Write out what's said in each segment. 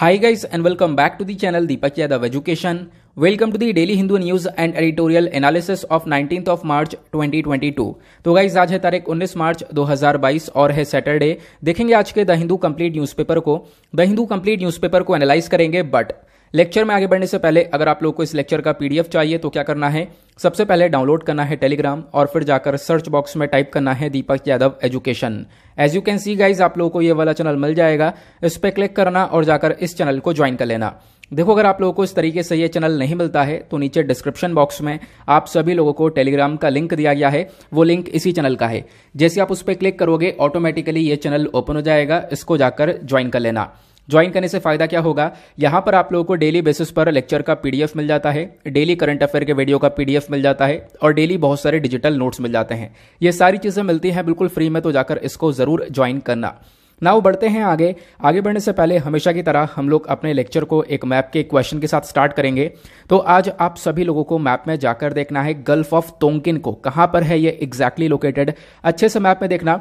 high guys and welcome back to the channel Deepak Yadav education welcome to the daily Hindu news and editorial analysis of nineteen of March 2022 तो guys आज है तारीख 19 मार्च 2022 और है Saturday देखेंगे आज के द हिंदू कंप्लीट न्यूज़पेपर को द हिंदू कंप्लीट न्यूज़पेपर को एनालाइज करेंगे बट लेक्चर में आगे बढ़ने से पहले अगर आप लोग को इस लेक्चर का पीडीएफ चाहिए तो क्या करना है सबसे पहले डाउनलोड करना है टेलीग्राम और फिर जाकर सर्च बॉक्स में टाइप करना है Deepak Yadav education as you can see guys आप लोगों को ये वाला चैनल मिल जाएगा इस पर क्लिक करना और जाकर इस चैनल को ज्वाइन कर लेना देखो अगर आप लोगों को इस तरीके से ये चैनल नहीं मिलता है तो नीचे डिस्क्रिप्शन बॉक्स में आप सभी लोगों को टेलीग्राम का लिंक दिया गया है वो लिंक इसी चैनल का है जैसे आप उस पर क्लिक करोगे ऑटोमेटिकली ये चैनल ओपन हो जाएगा इसको जाकर ज्वाइन कर लेना ज्वाइन करने से फ़ायदा क्या होगा यहां पर आप लोगों को डेली बेसिस पर लेक्चर का पीडीएफ मिल जाता है डेली करंट अफेयर के वीडियो का पीडीएफ मिल जाता है और डेली बहुत सारे डिजिटल नोट्स मिल जाते हैं ये सारी चीज़ें मिलती हैं बिल्कुल फ्री में तो जाकर इसको ज़रूर ज्वाइन करना नाउ बढ़ते हैं आगे आगे बढ़ने से पहले हमेशा की तरह हम लोग अपने लेक्चर को एक मैप के क्वेश्चन के साथ स्टार्ट करेंगे तो आज आप सभी लोगों को मैप में जाकर देखना है गल्फ ऑफ तोंगकिन को कहां पर है ये एग्जैक्टली exactly लोकेटेड अच्छे से मैप में देखना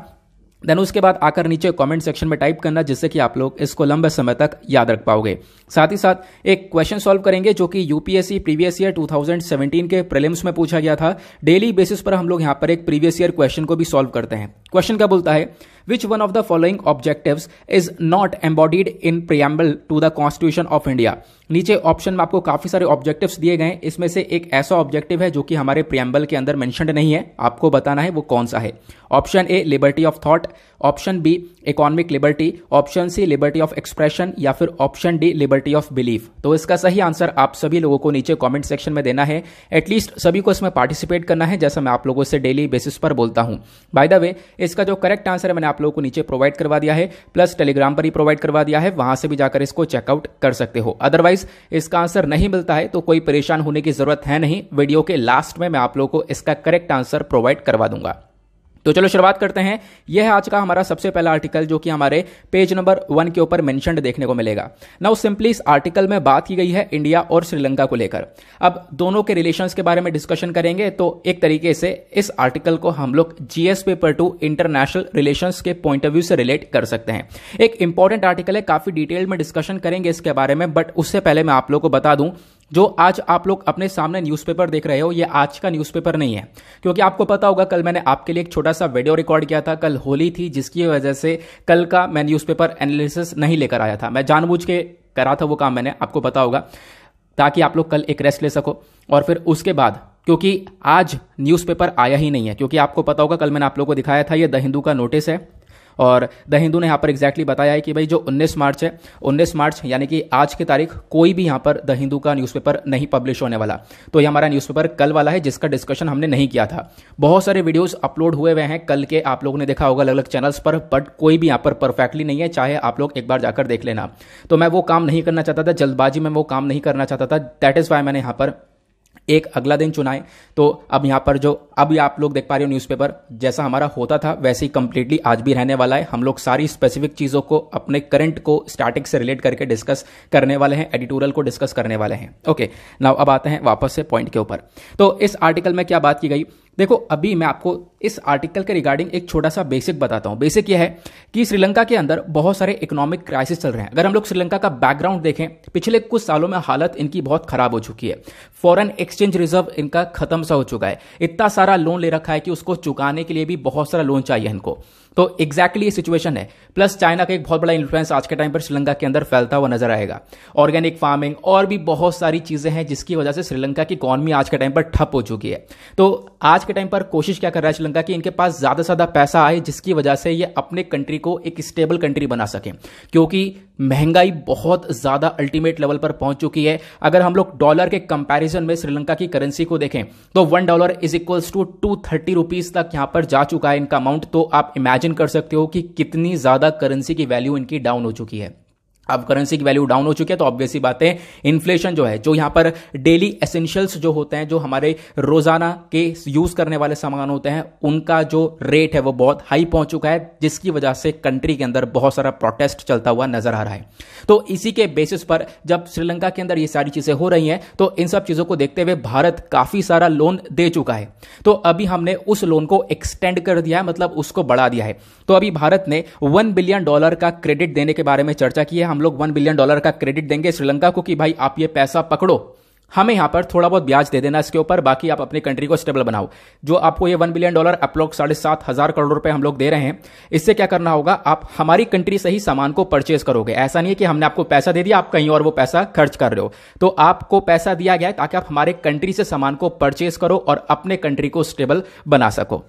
देन उसके बाद आकर नीचे कमेंट सेक्शन में टाइप करना जिससे कि आप लोग इसको लंबे समय तक याद रख पाओगे साथ ही साथ एक क्वेश्चन सॉल्व करेंगे जो कि यूपीएससी प्रीवियस ईयर 2017 के प्रीलिम्स में पूछा गया था डेली बेसिस पर हम लोग यहाँ पर एक प्रीवियस ईयर क्वेश्चन को भी सॉल्व करते हैं क्वेश्चन क्या बोलता है Which one of the following objective is not embodied in preamble to the constitution of India नीचे ऑप्शन में आपको काफी सारे ऑब्जेक्टिव्स दिए गए इसमें से एक ऐसा ऑब्जेक्टिव है जो कि हमारे प्रियम्बल के अंदर मैंशन नहीं है आपको बताना है वो कौन सा है option A liberty of thought option B economic liberty option C liberty of expression या फिर option D liberty of belief तो इसका सही आंसर आप सभी लोगों को नीचे कॉमेंट सेक्शन में देना है एटलीस्ट सभी को इसमें पार्टिसिपेट करना है जैसा मैं आप लोगों से डेली बेसिस पर बोलता हूं बाय द वे इसका जो करेक्ट आंसर है मैंने आप लोगों को नीचे प्रोवाइड करवा दिया है प्लस टेलीग्राम पर ही प्रोवाइड करवा दिया है वहां से भी जाकर इसको चेकआउट कर सकते हो अदरवाइज इसका आंसर नहीं मिलता है तो कोई परेशान होने की जरूरत है नहीं वीडियो के लास्ट में मैं आप लोगों को इसका करेक्ट आंसर प्रोवाइड करवा दूंगा तो चलो शुरुआत करते हैं यह है आज का हमारा सबसे पहला आर्टिकल जो कि हमारे पेज नंबर वन के ऊपर मेंशनड देखने को मिलेगा नाउ सिंपली इस आर्टिकल में बात की गई है इंडिया और श्रीलंका को लेकर अब दोनों के रिलेशंस के बारे में डिस्कशन करेंगे तो एक तरीके से इस आर्टिकल को हम लोग GS paper two international relation के पॉइंट ऑफ व्यू से रिलेट कर सकते हैं एक इंपॉर्टेंट आर्टिकल है काफी डिटेल में डिस्कशन करेंगे इसके बारे में बट उससे पहले मैं आप लोग को बता दूं जो आज आप लोग अपने सामने न्यूज़पेपर देख रहे हो ये आज का न्यूज़पेपर नहीं है क्योंकि आपको पता होगा कल मैंने आपके लिए एक छोटा सा वीडियो रिकॉर्ड किया था कल होली थी जिसकी वजह से कल का मैं न्यूज़पेपर एनालिसिस नहीं लेकर आया था मैं जानबूझ के करा था वो काम मैंने आपको पता होगा ताकि आप लोग कल एक रेस्ट ले सको और फिर उसके बाद क्योंकि आज न्यूज़पेपर आया ही नहीं है क्योंकि आपको पता होगा कल मैंने आप लोगों को दिखाया था ये द हिंदू का नोटिस है और द हिंदू ने यहाँ पर एग्जैक्टली बताया है कि भाई जो 19 मार्च है 19 मार्च यानी कि आज की तारीख कोई भी यहाँ पर द हिंदू का न्यूज़पेपर नहीं पब्लिश होने वाला तो ये हमारा न्यूज़पेपर कल वाला है जिसका डिस्कशन हमने नहीं किया था बहुत सारे वीडियोज़ अपलोड हुए हुए हैं कल के आप लोगों ने देखा होगा अलग अलग चैनल्स पर बट कोई भी यहाँ पर परफेक्टली नहीं है चाहे आप लोग एक बार जाकर देख लेना तो मैं वो काम नहीं करना चाहता था जल्दबाजी में वो काम नहीं करना चाहता था दैट इज़ वाई मैंने यहाँ पर एक अगला दिन चुनाएं तो अब यहाँ पर जो अभी आप लोग देख पा रहे हो न्यूज़पेपर जैसा हमारा होता था वैसे ही कंप्लीटली आज भी रहने वाला है हम लोग सारी स्पेसिफिक चीज़ों को अपने करंट को स्टार्टिंग से रिलेट करके डिस्कस करने वाले हैं एडिटोरियल को डिस्कस करने वाले हैं ओके नाउ अब आते हैं वापस से पॉइंट के ऊपर तो इस आर्टिकल में क्या बात की गई देखो अभी मैं आपको इस आर्टिकल के रिगार्डिंग एक छोटा सा बेसिक बताता हूं बेसिक यह है कि श्रीलंका के अंदर बहुत सारे इकोनॉमिक क्राइसिस चल रहे हैं अगर हम लोग श्रीलंका का बैकग्राउंड देखें पिछले कुछ सालों में हालत इनकी बहुत खराब हो चुकी है फॉरेन एक्सचेंज रिजर्व इनका खत्म सा हो चुका है इतना सारा लोन ले रखा है कि उसको चुकाने के लिए भी बहुत सारा लोन चाहिए इनको तो एक्जैक्टली ये सिचुएशन है प्लस चाइना का एक बहुत बड़ा इन्फ्लुएंस आज के टाइम पर श्रीलंका के अंदर फैलता हुआ नजर आएगा ऑर्गेनिक फार्मिंग और भी बहुत सारी चीजें हैं जिसकी वजह से श्रीलंका की इकॉनमी आज के टाइम पर ठप हो चुकी है तो आज के टाइम पर कोशिश क्या कर रहा है श्रीलंका की इनके पास ज्यादा से ज्यादा पैसा आए जिसकी वजह से ये अपने कंट्री को एक स्टेबल कंट्री बना सकें क्योंकि महंगाई बहुत ज्यादा अल्टीमेट लेवल पर पहुंच चुकी है अगर हम लोग डॉलर के कंपैरिजन में श्रीलंका की करेंसी को देखें तो one dollar is equals to two thirty rupees तक यहां पर जा चुका है इनका अमाउंट तो आप इमेजिन इमेजिन कर सकते हो कि कितनी ज़्यादा करेंसी की वैल्यू इनकी डाउन हो चुकी है अब करेंसी की वैल्यू डाउन हो चुकी है तो ऑब्वियस ही बातें इन्फ्लेशन जो है जो यहां पर डेली एसेंशियल्स जो होते हैं जो हमारे रोजाना के यूज करने वाले सामान होते हैं उनका जो रेट है वो बहुत हाई पहुंच चुका है जिसकी वजह से कंट्री के अंदर बहुत सारा प्रोटेस्ट चलता हुआ नजर आ रहा है तो इसी के बेसिस पर जब श्रीलंका के अंदर ये सारी चीजें हो रही हैं तो इन सब चीजों को देखते हुए भारत काफी सारा लोन दे चुका है तो अभी हमने उस लोन को एक्सटेंड कर दिया है मतलब उसको बढ़ा दिया है तो अभी भारत ने वन बिलियन डॉलर का क्रेडिट देने के बारे में चर्चा की है हम लोग वन बिलियन डॉलर का क्रेडिट देंगे श्रीलंका को कि भाई आप ये पैसा पकड़ो हमें यहाँ पर थोड़ा बहुत ब्याज दे देना इसके ऊपर बाकी आप अपनी कंट्री को स्टेबल बनाओ जो आपको ये वन बिलियन डॉलर अप्रोक्स साढ़े सात हजार करोड़ रुपए हम लोग दे रहे हैं इससे क्या करना होगा आप हमारी कंट्री से ही सामान को परचेज करोगे ऐसा नहीं है कि हमने आपको पैसा दे दिया आप कहीं और वो पैसा खर्च कर रहे हो तो आपको पैसा दिया गया ताकि आप हमारे कंट्री से सामान को परचेज करो और अपने कंट्री को स्टेबल बना सको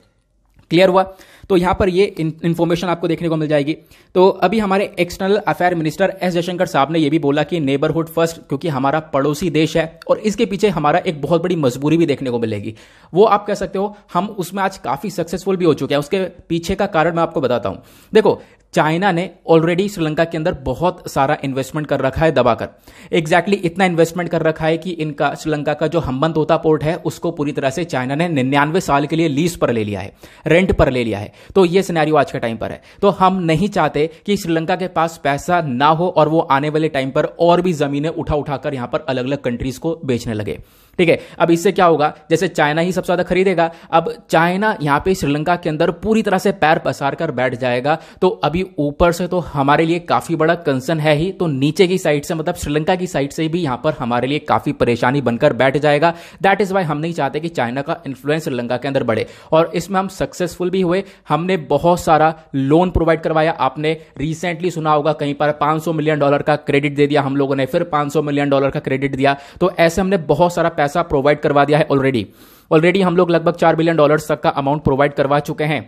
क्लियर हुआ तो यहाँ पर ये इन्फॉर्मेशन आपको देखने को मिल जाएगी तो अभी हमारे external affair minister S Jaishankar साहब ने ये भी बोला कि नेबरहुड फर्स्ट क्योंकि हमारा पड़ोसी देश है और इसके पीछे हमारा एक बहुत बड़ी मजबूरी भी देखने को मिलेगी वो आप कह सकते हो हम उसमें आज काफी सक्सेसफुल भी हो चुके हैं उसके पीछे का कारण मैं आपको बताता हूं देखो चाइना ने ऑलरेडी श्रीलंका के अंदर बहुत सारा इन्वेस्टमेंट कर रखा है दबाकर एग्जैक्टली exactly इतना इन्वेस्टमेंट कर रखा है कि इनका श्रीलंका का जो हम्बन तोता पोर्ट है उसको पूरी तरह से चाइना ने निन्यानवे साल के लिए लीज पर ले लिया है रेंट पर ले लिया है तो ये सिनेरियो आज के टाइम पर है तो हम नहीं चाहते कि श्रीलंका के पास पैसा ना हो और वो आने वाले टाइम पर और भी जमीनें उठा उठाकर यहां पर अलग अलग कंट्रीज को बेचने लगे ठीक है अब इससे क्या होगा जैसे चाइना ही सबसे ज़्यादा खरीदेगा अब चाइना यहां पे श्रीलंका के अंदर पूरी तरह से पैर पसार कर बैठ जाएगा तो अभी ऊपर से तो हमारे लिए काफ़ी बड़ा कंसर्न है ही तो नीचे की साइड से मतलब श्रीलंका की साइड से भी यहां पर हमारे लिए काफ़ी परेशानी बनकर बैठ जाएगा दैट इज़ वाई हम नहीं चाहते कि चाइना का इन्फ्लुएंस श्रीलंका के अंदर बढ़े और इसमें हम सक्सेसफुल भी हुए हमने बहुत सारा लोन प्रोवाइड करवाया आपने रिसेंटली सुना होगा कहीं पर 500 मिलियन डॉलर का क्रेडिट दे दिया हम लोगों ने फिर 500 मिलियन डॉलर का क्रेडिट दिया तो ऐसे हमने बहुत सारा पैसा प्रोवाइड करवा दिया है ऑलरेडी ऑलरेडी हम लोग लगभग चार बिलियन डॉलर्स तक का अमाउंट प्रोवाइड करवा चुके हैं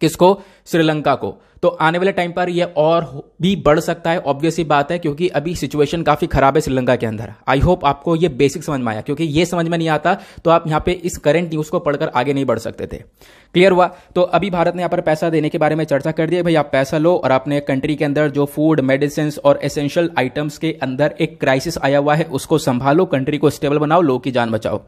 किसको श्रीलंका को तो आने वाले टाइम पर यह और भी बढ़ सकता है ऑब्वियस ही बात है क्योंकि अभी सिचुएशन काफी खराब है श्रीलंका के अंदर आई होप आपको यह बेसिक समझ में आया क्योंकि यह समझ में नहीं आता तो आप यहां पे इस करंट न्यूज को पढ़कर आगे नहीं बढ़ सकते थे क्लियर हुआ तो अभी भारत ने यहाँ पर पैसा देने के बारे में चर्चा कर दी है भाई आप पैसा लो और आपने कंट्री के अंदर जो फूड मेडिसिन और एसेंशियल आइटम्स के अंदर एक क्राइसिस आया हुआ है उसको संभालो कंट्री को स्टेबल बनाओ लोगों की जान बचाओ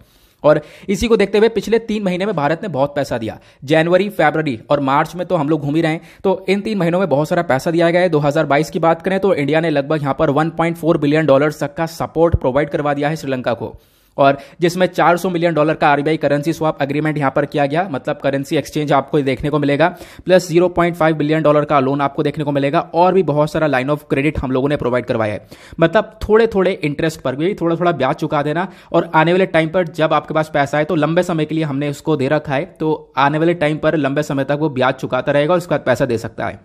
और इसी को देखते हुए पिछले तीन महीने में भारत ने बहुत पैसा दिया जनवरी फरवरी और मार्च में तो हम लोग घूम ही रहे हैं तो इन तीन महीनों में बहुत सारा पैसा दिया गया है 2022 की बात करें तो इंडिया ने लगभग यहां पर 1.4 बिलियन डॉलर तक का सपोर्ट प्रोवाइड करवा दिया है श्रीलंका को और जिसमें 400 मिलियन डॉलर का आरबीआई करेंसी स्वाप अग्रीमेंट यहां पर किया गया मतलब करेंसी एक्सचेंज आपको देखने को मिलेगा प्लस 0.5 बिलियन डॉलर का लोन आपको देखने को मिलेगा और भी बहुत सारा लाइन ऑफ क्रेडिट हम लोगों ने प्रोवाइड करवाया है मतलब थोड़े थोड़े इंटरेस्ट पर भी थोड़ा थोड़ा ब्याज चुका देना और आने वाले टाइम पर जब आपके पास पैसा है तो लंबे समय के लिए हमने उसको दे रखा है तो आने वाले टाइम पर लंबे समय तक वो ब्याज चुकाता रहेगा और उसके बाद पैसा दे सकता है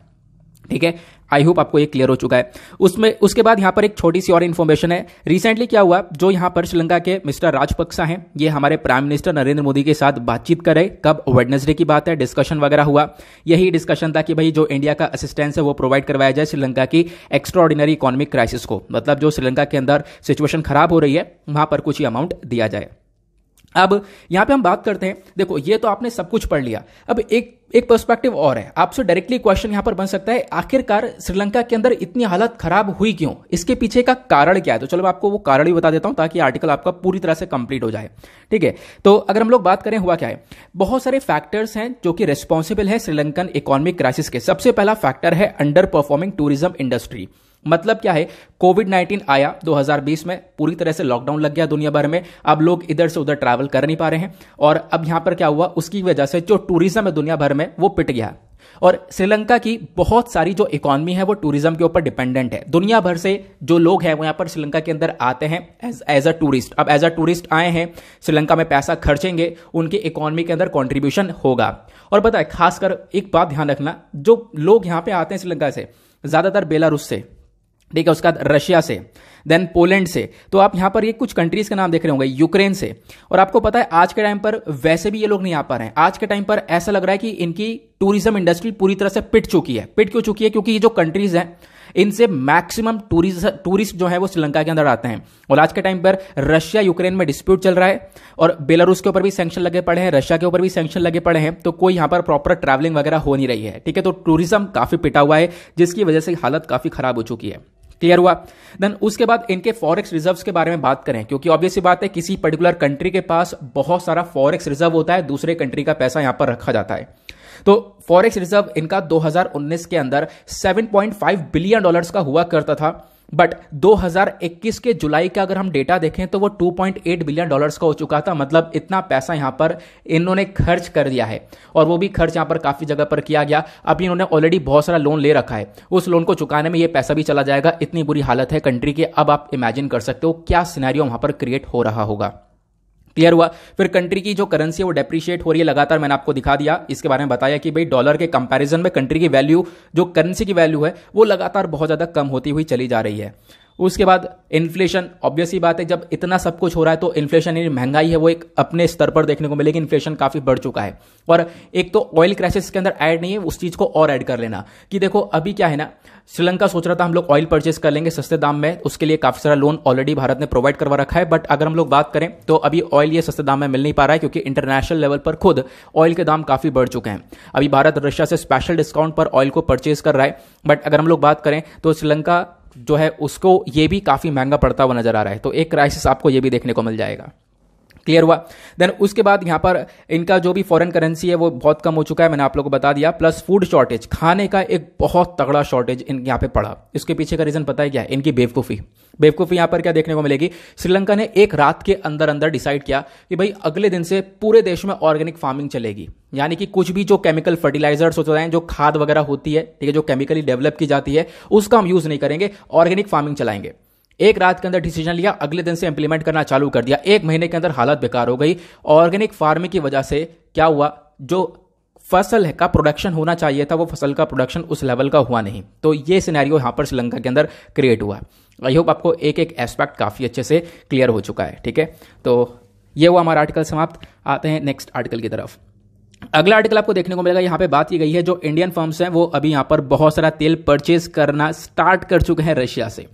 ठीक है आई होप आपको ये क्लियर हो चुका है उसमें उसके बाद यहाँ पर एक छोटी सी और इन्फॉर्मेशन है रिसेंटली क्या हुआ जो यहाँ पर श्रीलंका के मिस्टर राजपक्सा हैं ये हमारे प्राइम मिनिस्टर नरेंद्र मोदी के साथ बातचीत करे कब वेडनेसडे की बात है डिस्कशन वगैरह हुआ यही डिस्कशन था कि भाई जो इंडिया का असिस्टेंस है वो प्रोवाइड करवाया जाए श्रीलंका की एक्स्ट्राऑर्डिनरी इकोनॉमिक क्राइसिस को मतलब जो श्रीलंका के अंदर सिचुएशन खराब हो रही है वहाँ पर कुछ ही अमाउंट दिया जाए अब यहां पे हम बात करते हैं देखो ये तो आपने सब कुछ पढ़ लिया अब एक एक पर्सपेक्टिव और है आपसे डायरेक्टली क्वेश्चन यहां पर बन सकता है आखिरकार श्रीलंका के अंदर इतनी हालत खराब हुई क्यों इसके पीछे का कारण क्या है तो चलो मैं आपको वो कारण भी बता देता हूं ताकि आर्टिकल आपका पूरी तरह से कंप्लीट हो जाए ठीक है तो अगर हम लोग बात करें हुआ क्या है बहुत सारे फैक्टर्स हैं जो कि रिस्पॉन्सिबल है श्रीलंकन इकोनॉमिक क्राइसिस के सबसे पहला फैक्टर है अंडर परफॉर्मिंग टूरिज्म इंडस्ट्री मतलब क्या है कोविड 19 आया 2020 में पूरी तरह से लॉकडाउन लग गया दुनिया भर में अब लोग इधर से उधर ट्रैवल कर नहीं पा रहे हैं और अब यहां पर क्या हुआ उसकी वजह से जो टूरिज्म है दुनिया भर में वो पिट गया और श्रीलंका की बहुत सारी जो इकोनॉमी है वो टूरिज्म के ऊपर डिपेंडेंट है दुनिया भर से जो लोग हैं वो यहां पर श्रीलंका के अंदर आते हैं एज अ टूरिस्ट अब एज अ टूरिस्ट आए हैं श्रीलंका में पैसा खर्चेंगे उनकी इकोनॉमी के अंदर कॉन्ट्रीब्यूशन होगा और बताए खासकर एक बात ध्यान रखना जो लोग यहां पे आते हैं श्रीलंका से ज़्यादातर बेलारूस से ठीक है उसके बाद रशिया से देन पोलैंड से तो आप यहां पर ये कुछ कंट्रीज के नाम देख रहे होंगे यूक्रेन से और आपको पता है आज के टाइम पर वैसे भी ये लोग नहीं आ पा रहे हैं आज के टाइम पर ऐसा लग रहा है कि इनकी टूरिज्म इंडस्ट्री पूरी तरह से पिट चुकी है पिट क्यों चुकी है क्योंकि ये जो कंट्रीज हैं इनसे मैक्सिमम टूरिस्ट टूरिस्ट जो है वो श्रीलंका के अंदर आते हैं और आज के टाइम पर रशिया यूक्रेन में डिस्प्यूट चल रहा है और बेलारूस के ऊपर भी सैंक्शन लगे पड़े हैं रशिया के ऊपर भी सैंक्शन लगे पड़े हैं तो कोई यहां पर प्रॉपर ट्रैवलिंग वगैरह हो नहीं रही है ठीक है तो टूरिज्म काफी पिटा हुआ है जिसकी वजह से हालत काफी खराब हो चुकी है क्लियर हुआ देन उसके बाद इनके फॉरेक्स रिजर्व के बारे में बात करें क्योंकि ऑब्वियसली बात है किसी पर्टिकुलर कंट्री के पास बहुत सारा फॉरेक्स रिजर्व होता है दूसरे कंट्री का पैसा यहां पर रखा जाता है तो फॉरेक्स रिजर्व इनका 2019 के अंदर 7.5 बिलियन डॉलर्स का हुआ करता था बट 2021 के जुलाई का अगर हम डेटा देखें तो वो 2.8 बिलियन डॉलर्स का हो चुका था मतलब इतना पैसा यहां पर इन्होंने खर्च कर दिया है और वो भी खर्च यहां पर काफ़ी जगह पर किया गया अभी इन्होंने ऑलरेडी बहुत सारा लोन ले रखा है उस लोन को चुकाने में ये पैसा भी चला जाएगा इतनी बुरी हालत है कंट्री की अब आप इमेजिन कर सकते हो क्या सिनेरियो वहां पर क्रिएट हो रहा होगा क्लियर हुआ फिर कंट्री की जो करेंसी है वो डेप्रिशिएट हो रही है लगातार मैंने आपको दिखा दिया इसके बारे में बताया कि भाई डॉलर के कंपैरिजन में कंट्री की वैल्यू जो करेंसी की वैल्यू है वो लगातार बहुत ज़्यादा कम होती हुई चली जा रही है उसके बाद इन्फ्लेशन ऑब्वियस ही बात है जब इतना सब कुछ हो रहा है तो इन्फ्लेशन यानी महंगाई है वो एक अपने स्तर पर देखने को मिलेगी इन्फ्लेशन काफ़ी बढ़ चुका है और एक तो ऑयल क्राइसिस के अंदर ऐड नहीं है उस चीज़ को और ऐड कर लेना कि देखो अभी क्या है ना श्रीलंका सोच रहा था हम लोग ऑयल परचेस कर लेंगे सस्ते दाम में उसके लिए काफ़ी सारा लोन ऑलरेडी भारत ने प्रोवाइड करवा रखा है बट अगर हम लोग बात करें तो अभी ऑयल ये सस्ते दाम में मिल नहीं पा रहा है क्योंकि इंटरनेशनल लेवल पर खुद ऑयल के दाम काफ़ी बढ़ चुके हैं अभी भारत रशिया से स्पेशल डिस्काउंट पर ऑयल को परचेज कर रहा है बट अगर हम लोग बात करें तो श्रीलंका जो है उसको ये भी काफ़ी महंगा पड़ता हुआ नजर आ रहा है तो एक क्राइसिस आपको ये भी देखने को मिल जाएगा क्लियर हुआ देन उसके बाद यहाँ पर इनका जो भी फॉरेन करेंसी है वो बहुत कम हो चुका है मैंने आप लोगों को बता दिया प्लस फूड शॉर्टेज खाने का एक बहुत तगड़ा शॉर्टेज इन यहाँ पे पड़ा इसके पीछे का रीजन पता है क्या है इनकी बेवकूफ़ी बेवकूफ़ी यहाँ पर क्या देखने को मिलेगी श्रीलंका ने एक रात के अंदर अंदर डिसाइड किया कि भाई अगले दिन से पूरे देश में ऑर्गेनिक फार्मिंग चलेगी यानी कि कुछ भी जो केमिकल फर्टिलाइजर्स होते हैं जो खाद वगैरह होती है ठीक है जो केमिकली डेवलप की जाती है उसका हम यूज़ नहीं करेंगे ऑर्गेनिक फार्मिंग चलाएंगे एक रात के अंदर डिसीजन लिया अगले दिन से इंप्लीमेंट करना चालू कर दिया एक महीने के अंदर हालत बेकार हो गई ऑर्गेनिक फार्मिंग की वजह से क्या हुआ जो फसल का प्रोडक्शन होना चाहिए था वो फसल का प्रोडक्शन उस लेवल का हुआ नहीं तो ये सिनेरियो यहाँ पर श्रीलंका के अंदर क्रिएट हुआ आई होप आपको एक एक एस्पेक्ट काफ़ी अच्छे से क्लियर हो चुका है ठीक है तो ये हुआ हमारा आर्टिकल समाप्त आते हैं नेक्स्ट आर्टिकल की तरफ अगला आर्टिकल आपको देखने को मिलेगा यहाँ पे बात की गई है जो इंडियन फर्म्स हैं वो अभी यहाँ पर बहुत सारा तेल परचेज करना स्टार्ट कर चुके हैं रशिया से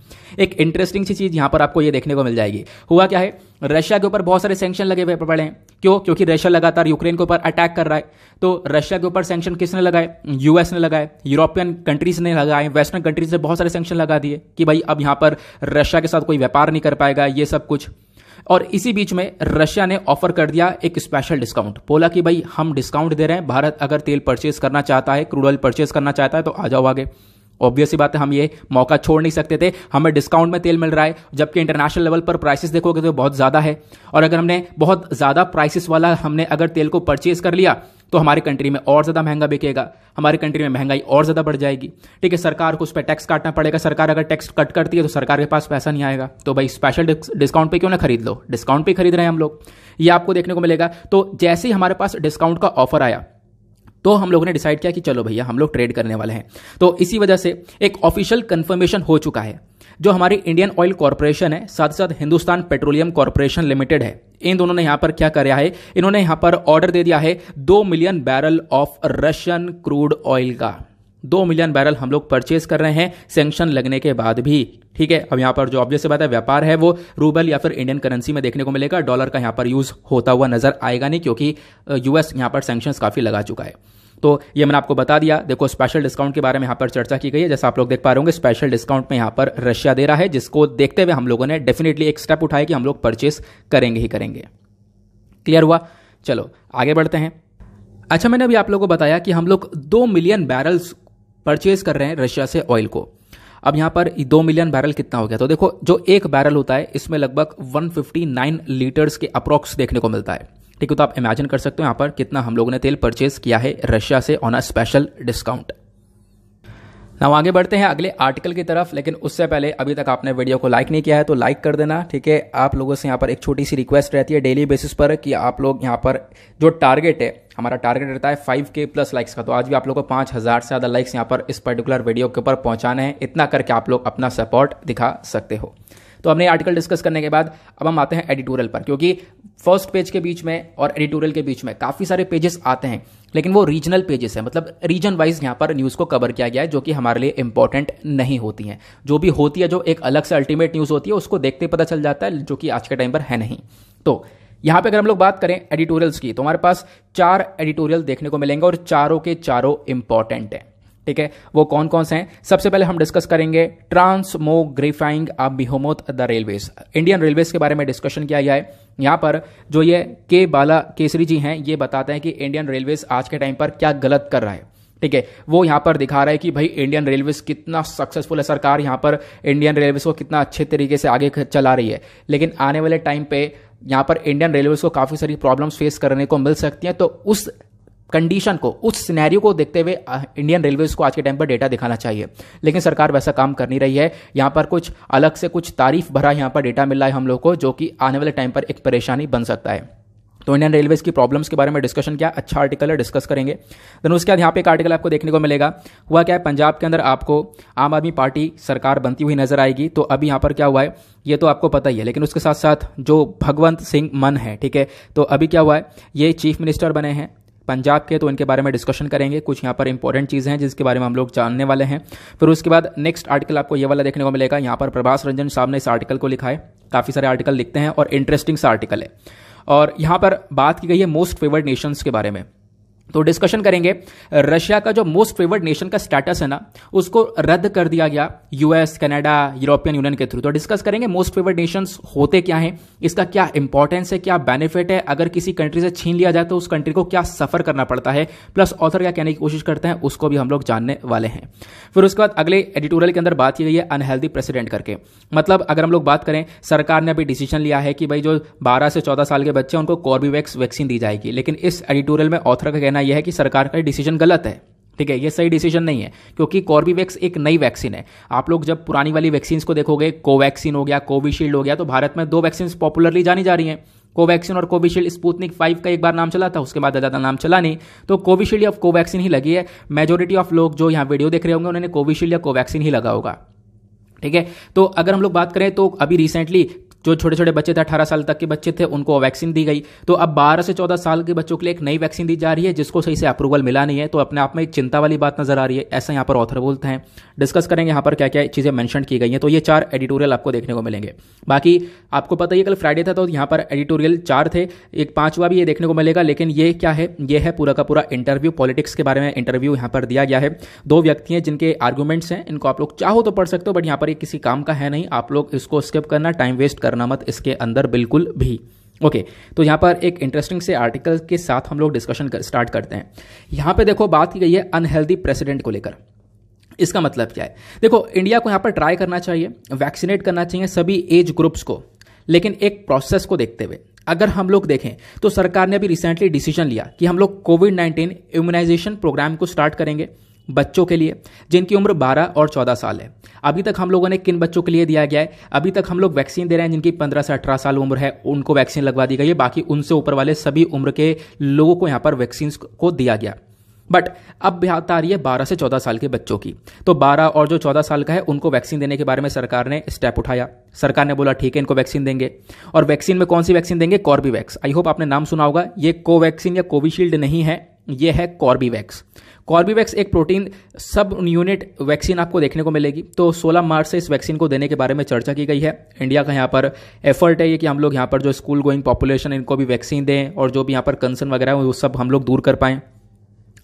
एक इंटरेस्टिंग सी चीज़ यहाँ पर आपको ये देखने को मिल जाएगी हुआ क्या है रशिया के ऊपर बहुत सारे सैंक्शन लगे हुए पड़े हैं क्यों क्योंकि रशिया लगातार यूक्रेन के ऊपर अटैक कर रहा है तो रशिया के ऊपर सैंक्शन किसने लगाए यूएस ने लगाए यूरोपियन कंट्रीज ने लगाए वेस्टर्न कंट्रीज ने बहुत सारे सैंक्शन लगा दिए कि भाई अब यहाँ पर रशिया के साथ कोई व्यापार नहीं कर पाएगा ये सब कुछ और इसी बीच में रशिया ने ऑफर कर दिया एक स्पेशल डिस्काउंट बोला कि भाई हम डिस्काउंट दे रहे हैं भारत अगर तेल परचेज करना चाहता है क्रूड ऑयल परचेज करना चाहता है तो आ जाओ आगे ऑब्वियस बात है हम ये मौका छोड़ नहीं सकते थे हमें डिस्काउंट में तेल मिल रहा है जबकि इंटरनेशनल लेवल पर प्राइसेस देखोगे तो बहुत ज़्यादा है और अगर हमने बहुत ज़्यादा प्राइसेस वाला हमने अगर तेल को परचेज कर लिया तो हमारी कंट्री में और ज़्यादा महंगा बिकेगा हमारी कंट्री में महंगाई और ज़्यादा बढ़ जाएगी ठीक है सरकार को उस पर टैक्स काटना पड़ेगा सरकार अगर टैक्स कट करती है तो सरकार के पास पैसा नहीं आएगा तो भाई स्पेशल डिस्काउंट पर क्यों ना खरीद लो डिस्काउंट पर खरीद रहे हैं हम लोग ये आपको देखने को मिलेगा तो जैसे ही हमारे पास डिस्काउंट का ऑफर आया तो हम लोगों ने डिसाइड किया कि चलो भैया हम लोग ट्रेड करने वाले हैं तो इसी वजह से एक ऑफिशियल कन्फर्मेशन हो चुका है जो हमारी इंडियन ऑयल कॉरपोरेशन है साथ साथ हिंदुस्तान पेट्रोलियम कॉरपोरेशन लिमिटेड है इन दोनों ने यहां पर क्या कराया है इन्होंने यहां पर ऑर्डर दे दिया है दो million barrel of Russian crude oil का दो मिलियन बैरल हम लोग परचेज कर रहे हैं सेंक्शन लगने के बाद भी ठीक है अब यहाँ पर जो ऑब्वियस बात है व्यापार है वो रूबल या फिर इंडियन करेंसी में देखने को मिलेगा डॉलर का यहाँ पर यूज होता हुआ नजर आएगा नहीं क्योंकि यूएस uh, यहाँ पर सेंक्शन काफी लगा चुका है तो ये मैंने आपको बता दिया देखो स्पेशल डिस्काउंट के बारे में यहाँ पर चर्चा की गई है जैसा आप लोग देख पा रहे होंगे स्पेशल डिस्काउंट में यहाँ पर रशिया दे रहा है जिसको देखते हुए हम लोगों ने डेफिनेटली एक स्टेप उठाया कि हम लोग परचेस करेंगे ही करेंगे क्लियर हुआ चलो आगे बढ़ते हैं अच्छा मैंने अभी आप लोगों को बताया कि हम लोग दो मिलियन बैरल्स परचेज कर रहे हैं रशिया से ऑयल को अब यहाँ पर दो मिलियन बैरल कितना हो गया तो देखो जो एक बैरल होता है इसमें लगभग 159 लीटर्स के अप्रोक्स देखने को मिलता है ठीक है तो आप इमेजिन कर सकते हो यहाँ पर कितना हम लोगों ने तेल परचेज किया है रशिया से ऑन अ स्पेशल डिस्काउंट ना आगे बढ़ते हैं अगले आर्टिकल की तरफ लेकिन उससे पहले अभी तक आपने वीडियो को लाइक नहीं किया है तो लाइक कर देना ठीक है आप लोगों से यहाँ पर एक छोटी सी रिक्वेस्ट रहती है डेली बेसिस पर कि आप लोग यहाँ पर जो टारगेट है हमारा टारगेट रहता है फाइव के प्लस लाइक्स का तो आज भी आप लोगों को पाँच हज़ार से ज़्यादा लाइक्स यहाँ पर इस पर्टिकुलर वीडियो के ऊपर पहुँचाना है इतना करके आप लोग अपना सपोर्ट दिखा सकते हो तो हमने आर्टिकल डिस्कस करने के बाद अब हम आते हैं एडिटोरियल पर क्योंकि फर्स्ट पेज के बीच में और एडिटोरियल के बीच में काफ़ी सारे पेजेस आते हैं लेकिन वो रीजनल पेजेस है मतलब रीजन वाइज यहां पर न्यूज़ को कवर किया गया है जो कि हमारे लिए इंपॉर्टेंट नहीं होती है जो भी होती है जो एक अलग से अल्टीमेट न्यूज़ होती है उसको देखते पता चल जाता है जो कि आज के टाइम पर है नहीं तो यहां पे अगर हम लोग बात करें एडिटोरियल्स की तो हमारे पास चार एडिटोरियल देखने को मिलेंगे और चारों के चारों इंपॉर्टेंट हैं ठीक है वो कौन कौन से हैं सबसे पहले हम डिस्कस करेंगे transmogrifying a behemoth the railways Indian railways के बारे में डिस्कशन किया गया है पर जो ये के बाला केसरी जी हैं ये बताते हैं कि इंडियन रेलवेज आज के टाइम पर क्या गलत कर रहा है ठीक है वो यहां पर दिखा रहा है कि भाई इंडियन रेलवेज कितना सक्सेसफुल है सरकार यहां पर इंडियन रेलवेज को कितना अच्छे तरीके से आगे चला रही है लेकिन आने वाले टाइम पे यहां पर इंडियन रेलवेज को काफ़ी सारी प्रॉब्लम्स फेस करने को मिल सकती हैं तो उस कंडीशन को उस सिनेरियो को देखते हुए इंडियन रेलवेज को आज के टाइम पर डेटा दिखाना चाहिए लेकिन सरकार वैसा काम कर नहीं रही है यहां पर कुछ अलग से कुछ तारीफ भरा यहां पर डेटा मिल रहा है हम लोग को जो कि आने वाले टाइम पर एक परेशानी बन सकता है तो इंडियन रेलवेज की प्रॉब्लम्स के बारे में डिस्कशन किया अच्छा आर्टिकल है डिस्कस करेंगे देन उसके बाद यहाँ पे एक आर्टिकल आपको देखने को मिलेगा हुआ क्या है पंजाब के अंदर आपको आम आदमी पार्टी सरकार बनती हुई नजर आएगी तो अभी यहाँ पर क्या हुआ है ये तो आपको पता ही है लेकिन उसके साथ साथ जो भगवंत सिंह मन है ठीक है तो अभी क्या हुआ है ये चीफ मिनिस्टर बने हैं पंजाब के तो इनके बारे में डिस्कशन करेंगे कुछ यहाँ पर इंपॉर्टेंट चीज़ें हैं जिसके बारे में हम लोग जानने वाले हैं फिर उसके बाद नेक्स्ट आर्टिकल आपको ये वाला देखने को मिलेगा यहाँ पर प्रभास रंजन साहब ने इस आर्टिकल को लिखा है काफ़ी सारे आर्टिकल लिखते हैं और इंटरेस्टिंग सा आर्टिकल है और यहाँ पर बात की गई है मोस्ट फेवर्ड नेशंस के बारे में तो डिस्कशन करेंगे रशिया का जो मोस्ट फेवर्ड नेशन का स्टेटस है ना उसको रद्द कर दिया गया यूएस कनाडा यूरोपियन यूनियन के थ्रू तो डिस्कस करेंगे मोस्ट फेवर्ड नेशंस होते क्या हैं इसका क्या इंपॉर्टेंस है क्या बेनिफिट है अगर किसी कंट्री से छीन लिया जाए तो उस कंट्री को क्या सफर करना पड़ता है प्लस ऑथर क्या कहने की कोशिश करते हैं उसको भी हम लोग जानने वाले हैं फिर उसके बाद अगले एडिटोरियल के अंदर बात की गई है अनहेल्दी प्रेसिडेंट करके मतलब अगर हम लोग बात करें सरकार ने अभी डिसीजन लिया है कि भाई जो बारह से चौदह साल के बच्चे हैं उनको कॉर्बीवैक्स वैक्सीन दी जाएगी लेकिन इस एडिटोरियल में ऑथर का कहना कहना यह है कि सरकार का डिसीजन गलत है ठीक है ये सही डिसीजन नहीं है क्योंकि कॉर्बीवैक्स एक नई वैक्सीन है आप लोग जब पुरानी वाली वैक्सीन को देखोगे कोवैक्सीन हो गया कोविशील्ड हो गया तो भारत में दो वैक्सीन पॉपुलरली जानी जा रही हैं कोवैक्सीन और कोविशील्ड स्पूतनिक फाइव का एक बार नाम चला था उसके बाद ज़्यादा नाम चला नहीं तो कोविशील्ड या कोवैक्सीन ही लगी है मेजोरिटी ऑफ लोग जो यहाँ वीडियो देख रहे होंगे उन्होंने कोविशील्ड या कोवैक्सीन ही लगा होगा ठीक है तो अगर हम लोग बात करें तो अभी रिसेंटली जो छोटे छोटे बच्चे थे अठारह साल तक के बच्चे थे उनको वैक्सीन दी गई तो अब बारह से चौदह साल के बच्चों के लिए एक नई वैक्सीन दी जा रही है जिसको सही से अप्रूवल मिला नहीं है तो अपने आप में एक चिंता वाली बात नजर आ रही है ऐसा यहाँ पर ऑथर बोलते हैं डिस्कस करेंगे यहाँ पर क्या क्या चीज़ें मैंशन की गई हैं तो ये चार एडिटोरियल आपको देखने को मिलेंगे बाकी आपको पता ही कल फ्राइडे था तो यहाँ पर एडिटोरियल चार थे एक पाँचवा भी ये देखने को मिलेगा लेकिन ये क्या है ये है पूरा का पूरा इंटरव्यू पॉलिटिक्स के बारे में इंटरव्यू यहाँ पर दिया गया है दो व्यक्ति हैं जिनके आर्ग्यूमेंट्स हैं इनको आप लोग चाहो तो पढ़ सकते हो बट यहाँ पर ये किसी काम का है नहीं आप लोग इसको स्किप करना टाइम वेस्ट करना करना मत इसके अंदर बिल्कुल भी ओके okay, तो यहाँ पर एक इंटरेस्टिंग से आर्टिकल के साथ हम लोग डिस्कशन कर स्टार्ट करते हैं यहाँ पे देखो बात की गई है अनहेल्दी प्रेसिडेंट को लेकर इसका मतलब क्या है देखो इंडिया को यहाँ पर ट्राई करना चाहिए वैक्सीनेट करना चाहिए सभी एज ग्रुप्स को लेकिन एक प्रोसेस को देखते हुए अगर हम लोग देखें तो सरकार ने अभी रिसेंटली डिसीजन लिया कि हम लोग कोविड नाइन्टीन इम्यूनाइजेशन प्रोग्राम को स्टार्ट करेंगे बच्चों के लिए जिनकी उम्र 12 और 14 साल है अभी तक हम लोगों ने किन बच्चों के लिए दिया गया है अभी तक हम लोग वैक्सीन दे रहे हैं जिनकी 15 से 18 साल उम्र है उनको वैक्सीन लगवा दी गई है बाकी उनसे ऊपर वाले सभी उम्र के लोगों को यहाँ पर वैक्सीन को दिया गया बट अब बात आ रही है बारह से चौदह साल के बच्चों की तो बारह और जो चौदह साल का है उनको वैक्सीन देने के बारे में सरकार ने स्टेप उठाया सरकार ने बोला ठीक है इनको वैक्सीन देंगे और वैक्सीन में कौन सी वैक्सीन देंगे कॉर्बीवैक्स आई होप आपने नाम सुना होगा ये कोवैक्सीन या कोविशील्ड नहीं है ये है कॉर्बीवैक्स कॉर्बीवैक्स एक प्रोटीन सब यूनिट वैक्सीन आपको देखने को मिलेगी तो 16 मार्च से इस वैक्सीन को देने के बारे में चर्चा की गई है इंडिया का यहाँ पर एफर्ट है ये कि हम लोग यहाँ पर जो स्कूल गोइंग पॉपुलेशन इनको भी वैक्सीन दें और जो भी यहाँ पर कंसर्न वगैरह है वो सब हम लोग दूर कर पाएँ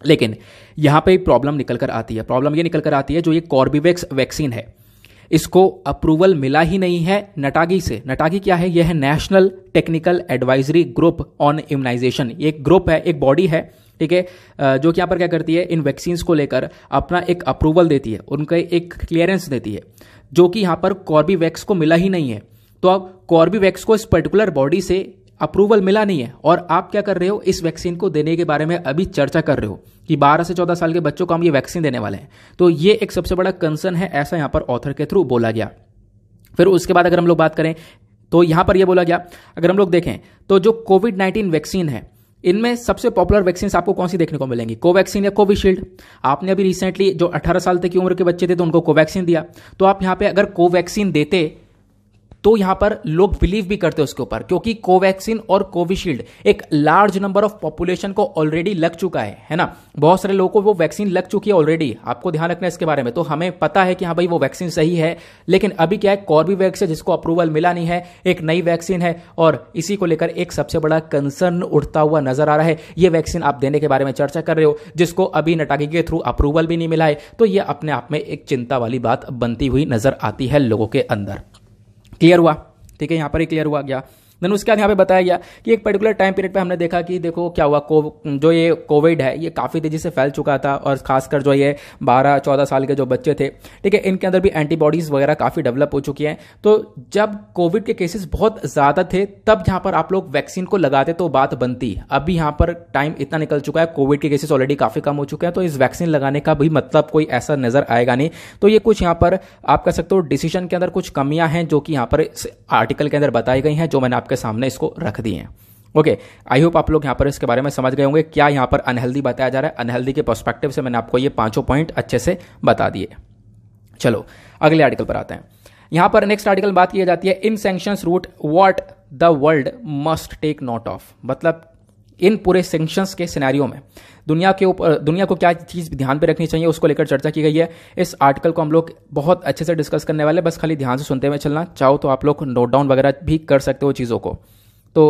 लेकिन यहाँ पे प्रॉब्लम निकल कर आती है प्रॉब्लम ये निकल कर आती है जो ये कॉर्बीवैक्स वैक्सीन है इसको अप्रूवल मिला ही नहीं है नटागी से नटागी क्या है यह है national technical advisory group on immunisation एक ग्रुप है एक बॉडी है ठीक है जो कि यहाँ पर क्या करती है इन वैक्सीन को लेकर अपना एक अप्रूवल देती है उनका एक क्लियरेंस देती है जो कि यहाँ पर कॉर्बीवैक्स को मिला ही नहीं है तो अब कॉर्बीवैक्स को इस पर्टिकुलर बॉडी से अप्रूवल मिला नहीं है और आप क्या कर रहे हो इस वैक्सीन को देने के बारे में अभी चर्चा कर रहे हो कि 12 से 14 साल के बच्चों को हम ये वैक्सीन देने वाले हैं तो ये एक सबसे बड़ा कंसर्न है ऐसा यहां पर ऑथर के थ्रू बोला गया फिर उसके बाद अगर हम लोग बात करें तो यहां पर यह बोला गया अगर हम लोग देखें तो जो कोविड नाइन्टीन वैक्सीन है इनमें सबसे पॉपुलर वैक्सीन आपको कौन सी देखने को मिलेंगी कोवैक्सीन या कोविशील्ड आपने अभी रिसेंटली जो 18 साल तक की उम्र के बच्चे थे तो उनको कोवैक्सीन दिया तो आप यहाँ पे अगर कोवैक्सीन देते तो यहां पर लोग बिलीव भी करते हैं उसके ऊपर क्योंकि कोवैक्सीन और कोविशील्ड एक लार्ज नंबर ऑफ पॉपुलेशन को ऑलरेडी लग चुका है है ना बहुत सारे लोगों को वो वैक्सीन लग चुकी है ऑलरेडी आपको ध्यान रखना है इसके बारे में तो हमें पता है कि हाँ भाई वो वैक्सीन सही है लेकिन अभी क्या है कॉर्बीवैक्स है जिसको अप्रूवल मिला नहीं है एक नई वैक्सीन है और इसी को लेकर एक सबसे बड़ा कंसर्न उठता हुआ नजर आ रहा है ये वैक्सीन आप देने के बारे में चर्चा कर रहे हो जिसको अभी नटागी के थ्रू अप्रूवल भी नहीं मिला है तो यह अपने आप में एक चिंता वाली बात बनती हुई नजर आती है लोगों के अंदर क्लियर हुआ ठीक है यहाँ पर ही क्लियर हुआ गया देन उसके बाद यहाँ पे बताया गया कि एक पर्टिकुलर टाइम पीरियड पे हमने देखा कि देखो क्या हुआ को, जो ये कोविड है ये काफ़ी तेज़ी से फैल चुका था और खासकर जो ये बारह चौदह साल के जो बच्चे थे ठीक है इनके अंदर भी एंटीबॉडीज़ वगैरह काफ़ी डेवलप हो चुकी हैं तो जब कोविड के केसेस बहुत ज़्यादा थे तब जहाँ पर आप लोग वैक्सीन को लगाते तो बात बनती अभी यहाँ पर टाइम इतना निकल चुका है कोविड के केसेस ऑलरेडी काफ़ी कम हो चुके हैं तो इस वैक्सीन लगाने का भी मतलब कोई ऐसा नज़र आएगा नहीं तो ये कुछ यहाँ पर आप कह सकते हो डिसीजन के अंदर कुछ कमियां हैं जो कि यहाँ पर आर्टिकल के अंदर बताई गई हैं जो मैंने आपके आपके सामने इसको रख दिए हैं ओके आई होप आप लोग यहाँ पर इसके बारे में समझ गए होंगे क्या यहाँ पर अनहेल्दी बताया जा रहा है अनहेल्दी के पर्सपेक्टिव से मैंने आपको ये पांचों पॉइंट अच्छे से बता दिए चलो अगले आर्टिकल पर आते हैं यहां पर नेक्स्ट आर्टिकल बात की जाती है in sanction route what the world must take note of मतलब इन पूरे सेंक्शंस के सिनेरियो में दुनिया के ऊपर दुनिया को क्या चीज़ ध्यान पर रखनी चाहिए उसको लेकर चर्चा की गई है इस आर्टिकल को हम लोग बहुत अच्छे से डिस्कस करने वाले बस खाली ध्यान से सुनते हुए चलना चाहो तो आप लोग नोट डाउन वगैरह भी कर सकते हो चीज़ों को तो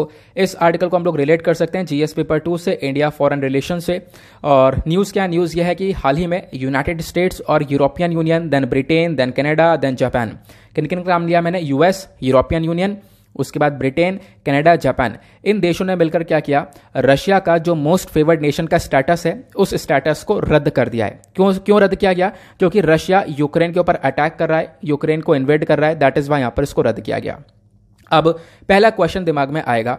इस आर्टिकल को हम लोग रिलेट कर सकते हैं जीएस पेपर टू से इंडिया फॉरेन रिलेशन से और न्यूज़ क्या न्यूज़ यह है कि हाल ही में यूनाइटेड स्टेट्स और European Union then Britain then Canada then Japan किन किन का नाम लिया मैंने यूएस यूरोपियन यूनियन उसके बाद ब्रिटेन कनाडा जापान इन देशों ने मिलकर क्या किया रशिया का जो मोस्ट फेवर्ड नेशन का स्टेटस है उस स्टेटस को रद्द कर दिया है क्यों क्यों रद्द किया गया क्योंकि रशिया यूक्रेन के ऊपर अटैक कर रहा है यूक्रेन को इन्वेड कर रहा है दैट इज वाई यहां पर इसको रद्द किया गया अब पहला क्वेश्चन दिमाग में आएगा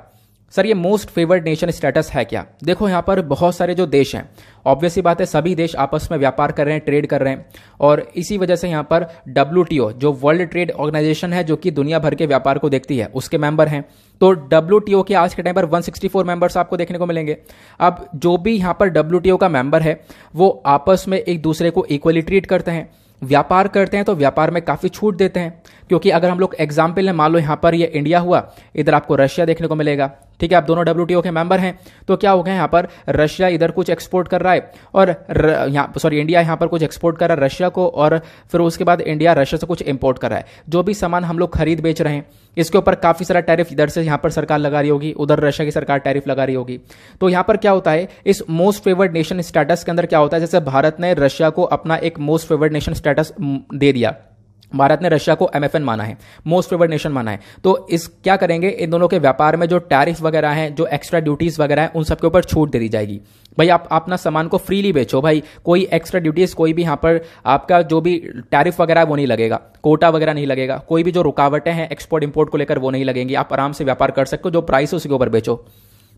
सर ये मोस्ट फेवर्ड नेशन स्टेटस है क्या देखो यहाँ पर बहुत सारे जो देश हैं ऑब्वियसली बात है सभी देश आपस में व्यापार कर रहे हैं ट्रेड कर रहे हैं और इसी वजह से यहाँ पर डब्ल्यू जो वर्ल्ड ट्रेड ऑर्गेनाइजेशन है जो कि दुनिया भर के व्यापार को देखती है उसके मेंबर हैं तो डब्ल्यू के आज के टाइम पर 164 मेंबर्स आपको देखने को मिलेंगे अब जो भी यहाँ पर डब्ल्यू का मेंबर है वो आपस में एक दूसरे को इक्वली ट्रीट करते हैं व्यापार करते हैं तो व्यापार में काफ़ी छूट देते हैं क्योंकि अगर हम लोग एग्जाम्पल हैं मान लो यहाँ पर ये इंडिया हुआ इधर आपको रशिया देखने को मिलेगा ठीक है आप दोनों डब्ल्यू के मेंबर हैं तो क्या हो गया यहाँ पर रशिया इधर कुछ एक्सपोर्ट कर रहा है और यहाँ सॉरी इंडिया यहाँ पर कुछ एक्सपोर्ट कर रहा है रशिया को और फिर उसके बाद इंडिया रशिया से कुछ इम्पोर्ट कर रहा है जो भी सामान हम लोग खरीद बेच रहे हैं इसके ऊपर काफ़ी सारा टैरिफ इधर से यहाँ पर सरकार लगा रही होगी उधर रशिया की सरकार टैरिफ लगा रही होगी तो यहाँ पर क्या होता है इस मोस्ट फेवर्ड नेशन स्टेटस के अंदर क्या होता है जैसे भारत ने रशिया को अपना एक मोस्ट फेवर्ड नेशन स्टेटस दे दिया भारत ने रशिया को एम माना है मोस्ट फेवर्ड नेशन माना है तो इस क्या करेंगे इन दोनों के व्यापार में जो टैरिफ वगैरह हैं जो एक्स्ट्रा ड्यूटीज़ वगैरह हैं उन सबके ऊपर छूट दे दी जाएगी भाई आप अपना सामान को फ्रीली बेचो भाई कोई एक्स्ट्रा ड्यूटीज़ कोई भी यहाँ पर आपका जो भी टैरिफ वगैरह है वो नहीं लगेगा कोटा वगैरह नहीं लगेगा कोई भी जो रुकावटें हैं एक्सपोर्ट इम्पोर्ट को लेकर वो नहीं लगेंगी आप आराम से व्यापार कर सकते हो जो प्राइस है उसके ऊपर बेचो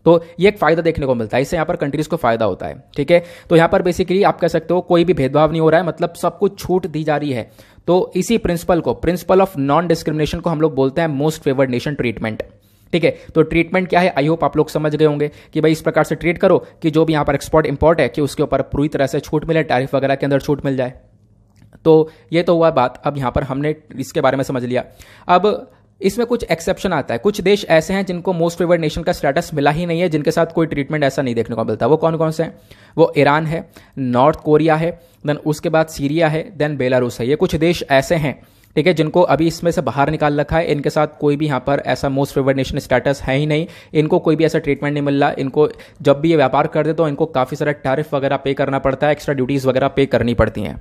तो ये एक फायदा देखने को मिलता है इससे यहाँ पर कंट्रीज को फायदा होता है ठीक है तो यहाँ पर बेसिकली आप कह सकते हो कोई भी भेदभाव नहीं हो रहा है मतलब सबको छूट दी जा रही है तो इसी प्रिंसिपल को प्रिंसिपल ऑफ नॉन डिस्क्रिमिनेशन को हम लोग बोलते हैं मोस्ट फेवर्ड नेशन ट्रीटमेंट ठीक है तो ट्रीटमेंट क्या है आई होप आप लोग समझ गए होंगे कि भाई इस प्रकार से ट्रीट करो कि जो भी यहाँ पर एक्सपोर्ट इंपोर्ट है कि उसके ऊपर पूरी तरह से छूट मिले टैरिफ वगैरह के अंदर छूट मिल जाए तो ये तो हुआ बात अब यहाँ पर हमने इसके बारे में समझ लिया अब इसमें कुछ एक्सेप्शन आता है कुछ देश ऐसे हैं जिनको मोस्ट फेवर्ड नेशन का स्टेटस मिला ही नहीं है जिनके साथ कोई ट्रीटमेंट ऐसा नहीं देखने को मिलता वो कौन कौन से हैं वो ईरान है नॉर्थ कोरिया है देन उसके बाद सीरिया है देन बेलारूस है ये कुछ देश ऐसे हैं ठीक है जिनको अभी इसमें से बाहर निकाल रखा है इनके साथ कोई भी यहाँ पर ऐसा मोस्ट फेवर्ड नेशन स्टेटस है ही नहीं इनको कोई भी ऐसा ट्रीटमेंट नहीं मिल रहा इनको जब भी ये व्यापार कर दे तो इनको काफ़ी सारा टैरिफ वगैरह पे करना पड़ता है एक्स्ट्रा ड्यूटीज़ वगैरह पे करनी पड़ती हैं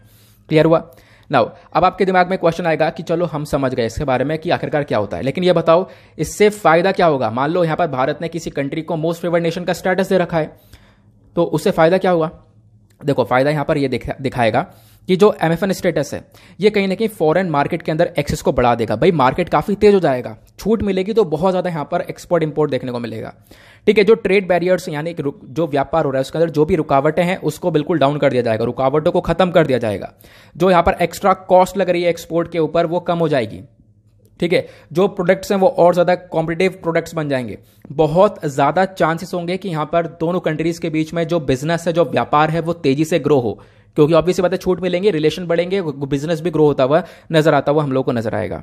क्लियर हुआ नाउ अब आपके दिमाग में क्वेश्चन आएगा कि चलो हम समझ गए इसके बारे में कि आखिरकार क्या होता है लेकिन ये बताओ इससे फायदा क्या होगा मान लो यहां पर भारत ने किसी कंट्री को मोस्ट फेवर्ड नेशन का स्टेटस दे रखा है तो उससे फायदा क्या हुआ देखो फायदा यहां पर यह दिखा, दिखाएगा कि जो एम एफ एन स्टेटस है ये कहीं ना कहीं फॉरेन मार्केट के अंदर एक्सेस को बढ़ा देगा भाई मार्केट काफ़ी तेज हो जाएगा छूट मिलेगी तो बहुत ज़्यादा यहां पर एक्सपोर्ट इंपोर्ट देखने को मिलेगा ठीक है जो ट्रेड बैरियर्स यानी कि जो व्यापार हो रहा है उसके अंदर जो भी रुकावटें हैं उसको बिल्कुल डाउन कर दिया जाएगा रुकावटों को खत्म कर दिया जाएगा जो यहां पर एक्स्ट्रा कॉस्ट लग रही है एक्सपोर्ट के ऊपर वो कम हो जाएगी ठीक है जो प्रोडक्ट्स हैं वो और ज़्यादा कॉम्पिटेटिव प्रोडक्ट्स बन जाएंगे बहुत ज़्यादा चांसेस होंगे कि यहां पर दोनों कंट्रीज़ के बीच में जो बिजनेस है जो व्यापार है वो तेज़ी से ग्रो हो क्योंकि ऑब्वियस बात है छूट मिलेंगे रिलेशन बढ़ेंगे बिजनेस भी ग्रो होता हुआ नजर आता हुआ हम लोग को नजर आएगा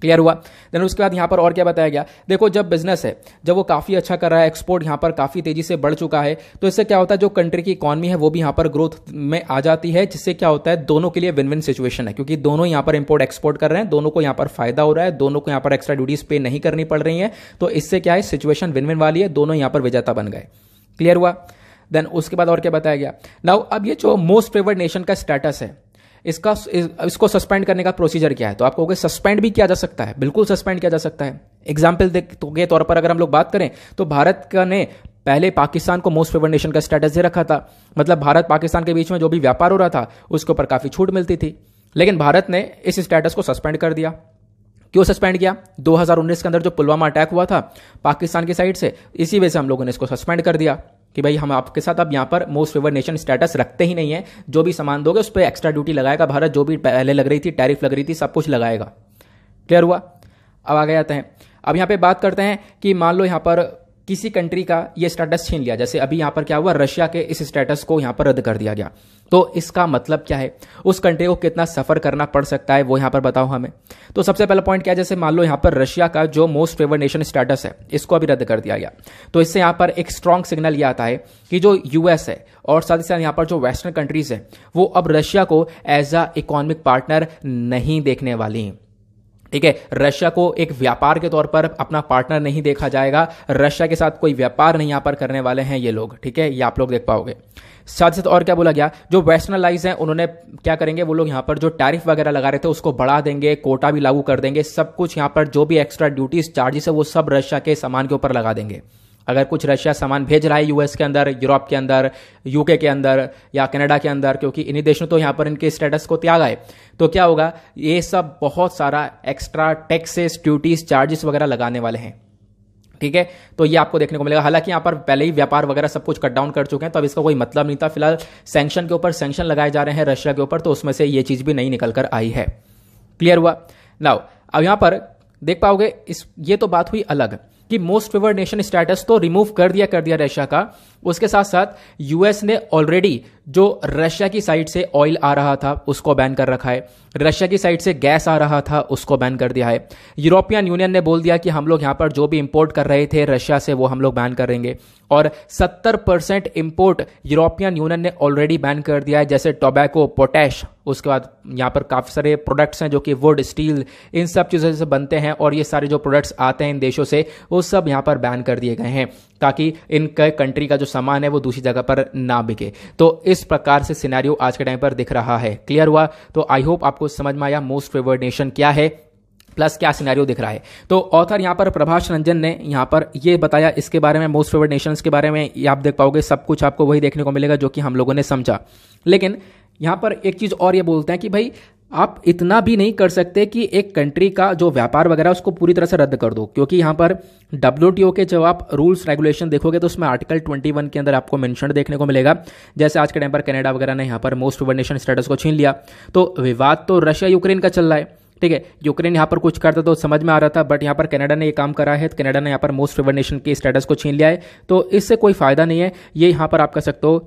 क्लियर हुआ देन उसके बाद यहाँ पर और क्या बताया गया देखो जब बिजनेस है जब वो काफ़ी अच्छा कर रहा है एक्सपोर्ट यहाँ पर काफ़ी तेजी से बढ़ चुका है तो इससे क्या होता है जो कंट्री की इकॉनमी है वो भी यहाँ पर ग्रोथ में आ जाती है जिससे क्या होता है दोनों के लिए विन विन सिचुएशन है क्योंकि दोनों यहाँ पर इम्पोर्ट एक्सपोर्ट कर रहे हैं दोनों को यहाँ पर फायदा हो रहा है दोनों को यहाँ पर एक्स्ट्रा ड्यूटीज पे नहीं करनी पड़ रही है तो इससे क्या है सिचुएशन विन विन वाली है दोनों यहाँ पर विजेता बन गए क्लियर हुआ देन उसके बाद और क्या बताया गया नाउ अब ये जो मोस्ट फेवर्ड नेशन का स्टेटस है इसका इस, इसको सस्पेंड करने का प्रोसीजर क्या है तो आपको सस्पेंड भी किया जा सकता है बिल्कुल सस्पेंड किया जा सकता है एग्जाम्पल तो के तौर पर अगर हम लोग बात करें तो भारत का ने पहले पाकिस्तान को मोस्ट फेवर नेशन का स्टेटस दे रखा था मतलब भारत पाकिस्तान के बीच में जो भी व्यापार हो रहा था उसके ऊपर काफ़ी छूट मिलती थी लेकिन भारत ने इस स्टेटस को सस्पेंड कर दिया क्यों सस्पेंड किया 2019 के अंदर जो पुलवामा अटैक हुआ था पाकिस्तान की साइड से इसी वजह से हम लोगों ने इसको सस्पेंड कर दिया कि भाई हम आपके साथ अब यहाँ पर मोस्ट फेवर नेशन स्टेटस रखते ही नहीं है जो भी सामान दोगे उस पर एक्स्ट्रा ड्यूटी लगाएगा भारत जो भी पहले लग रही थी टैरिफ लग रही थी सब कुछ लगाएगा क्लियर हुआ अब आगे आते हैं अब यहाँ पे बात करते हैं कि मान लो यहाँ पर किसी कंट्री का ये स्टेटस छीन लिया जैसे अभी यहां पर क्या हुआ रशिया के इस स्टेटस को यहां पर रद्द कर दिया गया तो इसका मतलब क्या है उस कंट्री को कितना सफ़र करना पड़ सकता है वो यहां पर बताओ हमें तो सबसे पहला पॉइंट क्या है जैसे मान लो यहां पर रशिया का जो मोस्ट फेवर नेशन स्टेटस है इसको अभी रद्द कर दिया गया तो इससे यहां पर एक स्ट्रांग सिग्नल यह आता है कि जो यूएस है और साथ ही साथ यहाँ पर जो वेस्टर्न कंट्रीज है वो अब रशिया को एज अ इकोनॉमिक पार्टनर नहीं देखने वाली हैं ठीक है रशिया को एक व्यापार के तौर पर अपना पार्टनर नहीं देखा जाएगा रशिया के साथ कोई व्यापार नहीं यहाँ पर करने वाले हैं ये लोग ठीक है ये आप लोग देख पाओगे साथ साथ और क्या बोला गया जो वेस्टर्नलाइज हैं उन्होंने क्या करेंगे वो लोग यहाँ पर जो टैरिफ वगैरह लगा रहे थे उसको बढ़ा देंगे कोटा भी लागू कर देंगे सब कुछ यहाँ पर जो भी एक्स्ट्रा ड्यूटीज चार्जेस है वो सब रशिया के सामान के ऊपर लगा देंगे अगर कुछ रशिया सामान भेज रहा है यूएस के अंदर यूरोप के अंदर यूके के अंदर या कनाडा के अंदर क्योंकि इन्हीं देशों तो यहां पर इनके स्टेटस को त्यागा है तो क्या होगा ये सब बहुत सारा एक्स्ट्रा टैक्सेस ड्यूटीज चार्जेस वगैरह लगाने वाले हैं ठीक है तो ये आपको देखने को मिलेगा हालांकि यहां पर पहले ही व्यापार वगैरह सब कुछ कट डाउन कर चुके हैं तो अब इसका कोई मतलब नहीं था फिलहाल सैंक्शन के ऊपर सैंक्शन लगाए जा रहे हैं रशिया के ऊपर तो उसमें से ये चीज़ भी नहीं निकल कर आई है क्लियर हुआ नाउ अब यहां पर देख पाओगे इस ये तो बात हुई अलग कि मोस्ट फेवर्ड नेशन स्टेटस तो रिमूव कर दिया कर दिया रशिया का उसके साथ साथ यूएस ने ऑलरेडी जो रशिया की साइड से ऑयल आ रहा था उसको बैन कर रखा है रशिया की साइड से गैस आ रहा था उसको बैन कर दिया है यूरोपियन यूनियन ने बोल दिया कि हम लोग यहां पर जो भी इंपोर्ट कर रहे थे रशिया से वो हम लोग बैन करेंगे और 70 परसेंट इम्पोर्ट यूरोपियन यूनियन ने ऑलरेडी बैन कर दिया है जैसे टोबैको पोटैश उसके बाद यहाँ पर काफ़ी सारे प्रोडक्ट्स हैं जो कि वुड स्टील इन सब चीज़ों से बनते हैं और ये सारे जो प्रोडक्ट्स आते हैं इन देशों से वो सब यहाँ पर बैन कर दिए गए हैं ताकि इनके कंट्री का जो सामान है वो दूसरी जगह पर ना बिके तो इस प्रकार से सिनेरियो आज के टाइम पर दिख रहा है क्लियर हुआ तो आई होप आपको समझ में आया मोस्ट फेवर्ड नेशन क्या है प्लस क्या सिनेरियो दिख रहा है तो ऑथर यहां पर प्रभाष रंजन ने यहां पर ये बताया इसके बारे में मोस्ट फेवर्ड नेशंस के बारे में आप देख पाओगे सब कुछ आपको वही देखने को मिलेगा जो कि हम लोगों ने समझा लेकिन यहां पर एक चीज़ और ये बोलते हैं कि भाई आप इतना भी नहीं कर सकते कि एक कंट्री का जो व्यापार वगैरह उसको पूरी तरह से रद्द कर दो क्योंकि यहाँ पर डब्ल्यू के जब आप रूल्स रेगुलेशन देखोगे तो उसमें आर्टिकल 21 के अंदर आपको मैंशन देखने को मिलेगा जैसे आज के टाइम पर कनाडा वगैरह ने यहाँ पर मोस्ट वन नेशन स्टेटस को छीन लिया तो विवाद तो रशिया यूक्रेन का चल रहा है ठीक है यूक्रेन यहाँ पर कुछ करता तो समझ में आ रहा था बट यहाँ पर कनाडा ने ये काम करा है तो कनाडा ने यहाँ पर मोस्ट फेवर नेशन के स्टेटस को छीन लिया है तो इससे कोई फायदा नहीं है ये यहाँ पर आप कह सकते हो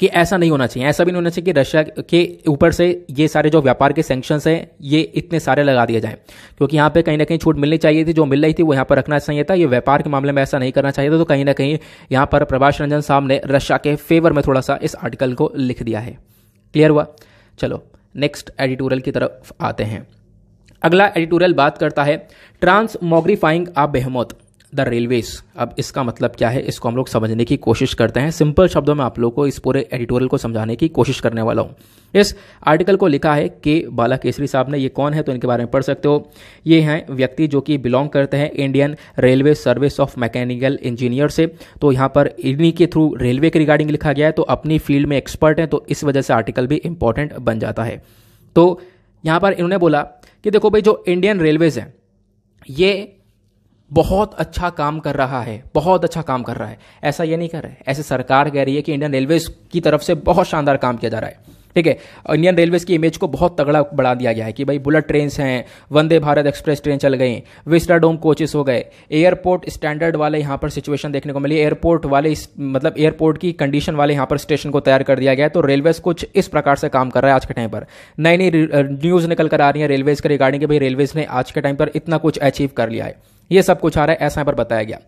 कि ऐसा नहीं होना चाहिए ऐसा भी नहीं होना चाहिए कि रशिया के ऊपर से ये सारे जो व्यापार के सेंक्शन हैं ये इतने सारे लगा दिए जाएं क्योंकि यहाँ पे कहीं ना कहीं छूट मिलनी चाहिए थी जो मिल रही थी वो यहाँ पर रखना चाहिए था ये व्यापार के मामले में ऐसा नहीं करना चाहिए था तो कहीं ना कहीं यहाँ पर प्रभाष रंजन साहब ने रशिया के फेवर में थोड़ा सा इस आर्टिकल को लिख दिया है क्लियर हुआ चलो नेक्स्ट एडिटोरियल की तरफ आते हैं अगला एडिटोरियल बात करता है ट्रांसमोग्रीफाइंग आ बेहमोत द रेलवेज अब इसका मतलब क्या है इसको हम लोग समझने की कोशिश करते हैं सिंपल शब्दों में आप लोग को इस पूरे एडिटोरियल को समझाने की कोशिश करने वाला हूँ इस आर्टिकल को लिखा है के बाला केसरी साहब ने ये कौन है तो इनके बारे में पढ़ सकते हो ये हैं व्यक्ति जो कि बिलोंग करते हैं Indian railway service of mechanical engineer से तो यहाँ पर इन्हीं के थ्रू रेलवे के रिगार्डिंग लिखा गया है तो अपनी फील्ड में एक्सपर्ट हैं तो इस वजह से आर्टिकल भी इंपॉर्टेंट बन जाता है तो यहाँ पर इन्होंने बोला कि देखो भाई जो इंडियन रेलवेज हैं ये बहुत अच्छा काम कर रहा है बहुत अच्छा काम कर रहा है ऐसा ये नहीं कर रहा है ऐसे सरकार कह रही है कि इंडियन रेलवेज की तरफ से बहुत शानदार काम किया जा रहा है ठीक है इंडियन रेलवेज की इमेज को बहुत तगड़ा बढ़ा दिया गया है कि भाई बुलेट ट्रेन हैं वंदे भारत एक्सप्रेस ट्रेन चल गई विस्टा डोम कोचेस हो गए एयरपोर्ट स्टैंडर्ड वाले यहाँ पर सिचुएशन देखने को मिली एयरपोर्ट वाले मतलब एयरपोर्ट की कंडीशन वाले यहाँ पर स्टेशन को तैयार कर दिया गया है तो रेलवेज कुछ इस प्रकार से काम कर रहा है आज के टाइम पर नई नई न्यूज़ निकल कर आ रही है रेलवेज के रिगार्डिंग भाई रेलवेज ने आज के टाइम पर इतना कुछ अचीव कर लिया है ये सब कुछ आ रहा है ऐसा यहाँ पर बताया गया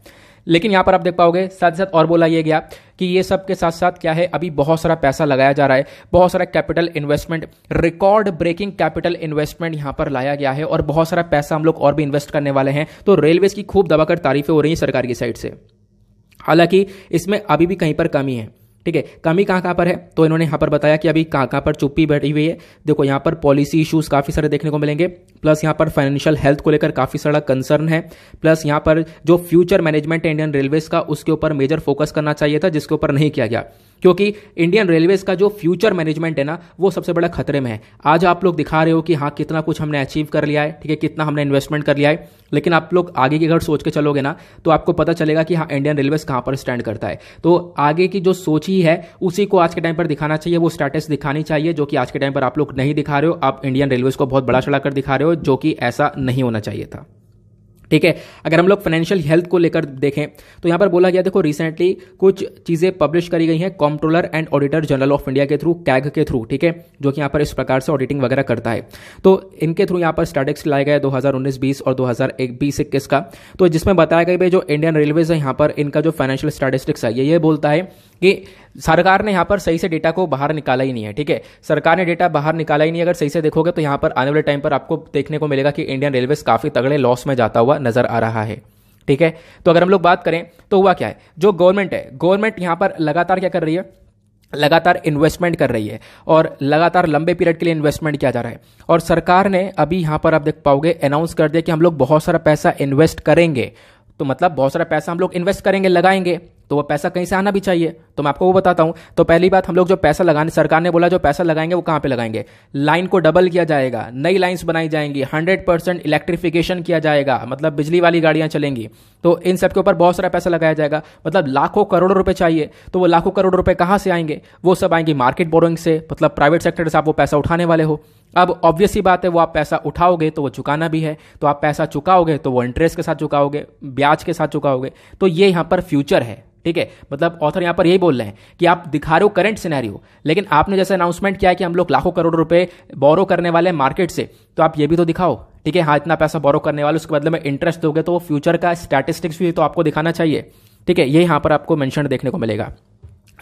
लेकिन यहाँ पर आप देख पाओगे साथ साथ और बोला यह गया कि ये सब के साथ साथ क्या है अभी बहुत सारा पैसा लगाया जा रहा है बहुत सारा capital investment record breaking capital investment यहाँ पर लाया गया है और बहुत सारा पैसा हम लोग और भी इन्वेस्ट करने वाले हैं तो रेलवेज की खूब दबाकर तारीफें हो रही हैं सरकार की साइड से हालांकि इसमें अभी भी कहीं पर कमी है ठीक है कमी कहाँ कहाँ पर है तो इन्होंने यहाँ पर बताया कि अभी कहाँ कहाँ पर चुप्पी बैठी हुई है देखो यहाँ पर पॉलिसी इश्यूज काफ़ी सारे देखने को मिलेंगे प्लस यहाँ पर फाइनेंशियल हेल्थ को लेकर काफ़ी सारा कंसर्न है प्लस यहाँ पर जो फ्यूचर मैनेजमेंट है इंडियन रेलवेज का उसके ऊपर मेजर फोकस करना चाहिए था जिसके ऊपर नहीं किया गया क्योंकि इंडियन रेलवेज का जो फ्यूचर मैनेजमेंट है ना वो सबसे बड़ा खतरे में है आज आप लोग दिखा रहे हो कि हाँ कितना कुछ हमने अचीव कर लिया है ठीक है कितना हमने इन्वेस्टमेंट कर लिया है लेकिन आप लोग आगे की अगर सोच के चलोगे ना तो आपको पता चलेगा कि हाँ इंडियन रेलवेज कहाँ पर स्टैंड करता है तो आगे की जो सोच ही है उसी को आज के टाइम पर दिखाना चाहिए वो स्टेटस दिखानी चाहिए जो कि आज के टाइम पर आप लोग नहीं दिखा रहे हो आप इंडियन रेलवेज को बहुत बड़ा चढ़ाकर दिखा रहे हो जो कि ऐसा नहीं होना चाहिए था ठीक है अगर हम लोग फाइनेंशियल हेल्थ को लेकर देखें तो यहां पर बोला गया देखो रिसेंटली कुछ चीज़ें पब्लिश करी गई हैं comptroller and auditor general of India के थ्रू कैग के थ्रू ठीक है जो कि यहां पर इस प्रकार से ऑडिटिंग वगैरह करता है तो इनके थ्रू यहां पर स्टैटिक्स लाया गया दो हज़ार उन्नीस बीस और दो हज़ार का तो जिसमें बताया गया भाई जो इंडियन रेलवेज है यहां पर इनका जो फाइनेंशियल स्टैटिस्टिक्स है ये बोलता है कि सरकार ने यहाँ पर सही से डेटा को बाहर निकाला ही नहीं है ठीक है सरकार ने डेटा बाहर निकाला ही नहीं अगर सही से देखोगे तो यहाँ पर आने वाले टाइम पर आपको देखने को मिलेगा कि इंडियन रेलवे काफ़ी तगड़े लॉस में जाता हुआ नजर आ रहा है ठीक है तो अगर हम लोग बात करें तो हुआ क्या है जो गवर्नमेंट है गवर्नमेंट यहाँ पर लगातार क्या कर रही है लगातार इन्वेस्टमेंट कर रही है और लगातार लंबे पीरियड के लिए इन्वेस्टमेंट किया जा रहा है और सरकार ने अभी यहाँ पर आप देख पाओगे अनाउंस कर दिया कि हम लोग बहुत सारा पैसा इन्वेस्ट करेंगे तो मतलब बहुत सारा पैसा हम लोग इन्वेस्ट करेंगे लगाएंगे तो वो पैसा कहीं से आना भी चाहिए तो मैं आपको वो बताता हूं तो पहली बात हम लोग जो पैसा लगाने सरकार ने बोला जो पैसा लगाएंगे वो कहां पे लगाएंगे लाइन को डबल किया जाएगा नई लाइंस बनाई जाएंगी हंड्रेड परसेंट इलेक्ट्रिफिकेशन किया जाएगा मतलब बिजली वाली गाड़ियां चलेंगी तो इन सब के ऊपर बहुत सारा पैसा लगाया जाएगा मतलब लाखों करोड़ रुपए चाहिए तो वो लाखों करोड़ रुपए कहां से आएंगे वो सब आएंगे मार्केट बोरिंग से मतलब प्राइवेट सेक्टर से आप वो पैसा उठाने वाले हो अब ऑब्वियस ही बात है वो आप पैसा उठाओगे तो वो चुकाना भी है तो आप पैसा चुकाओगे तो वो इंटरेस्ट के साथ चुकाओगे ब्याज के साथ चुकाओगे तो ये यहाँ पर फ्यूचर है ठीक है मतलब ऑथर यहाँ पर यही बोल रहे हैं कि आप दिखा रहे हो करंट सिनेरियो लेकिन आपने जैसे अनाउंसमेंट किया है कि हम लोग लाखों करोड़ रुपए बोरो करने वाले हैं मार्केट से तो आप ये भी तो दिखाओ ठीक है हाँ इतना पैसा बोरो करने वाले उसके बदले में इंटरेस्ट दोगे तो वो फ्यूचर का स्टैटिस्टिक्स भी तो आपको दिखाना चाहिए ठीक है ये यहां पर आपको मैंशन देखने को मिलेगा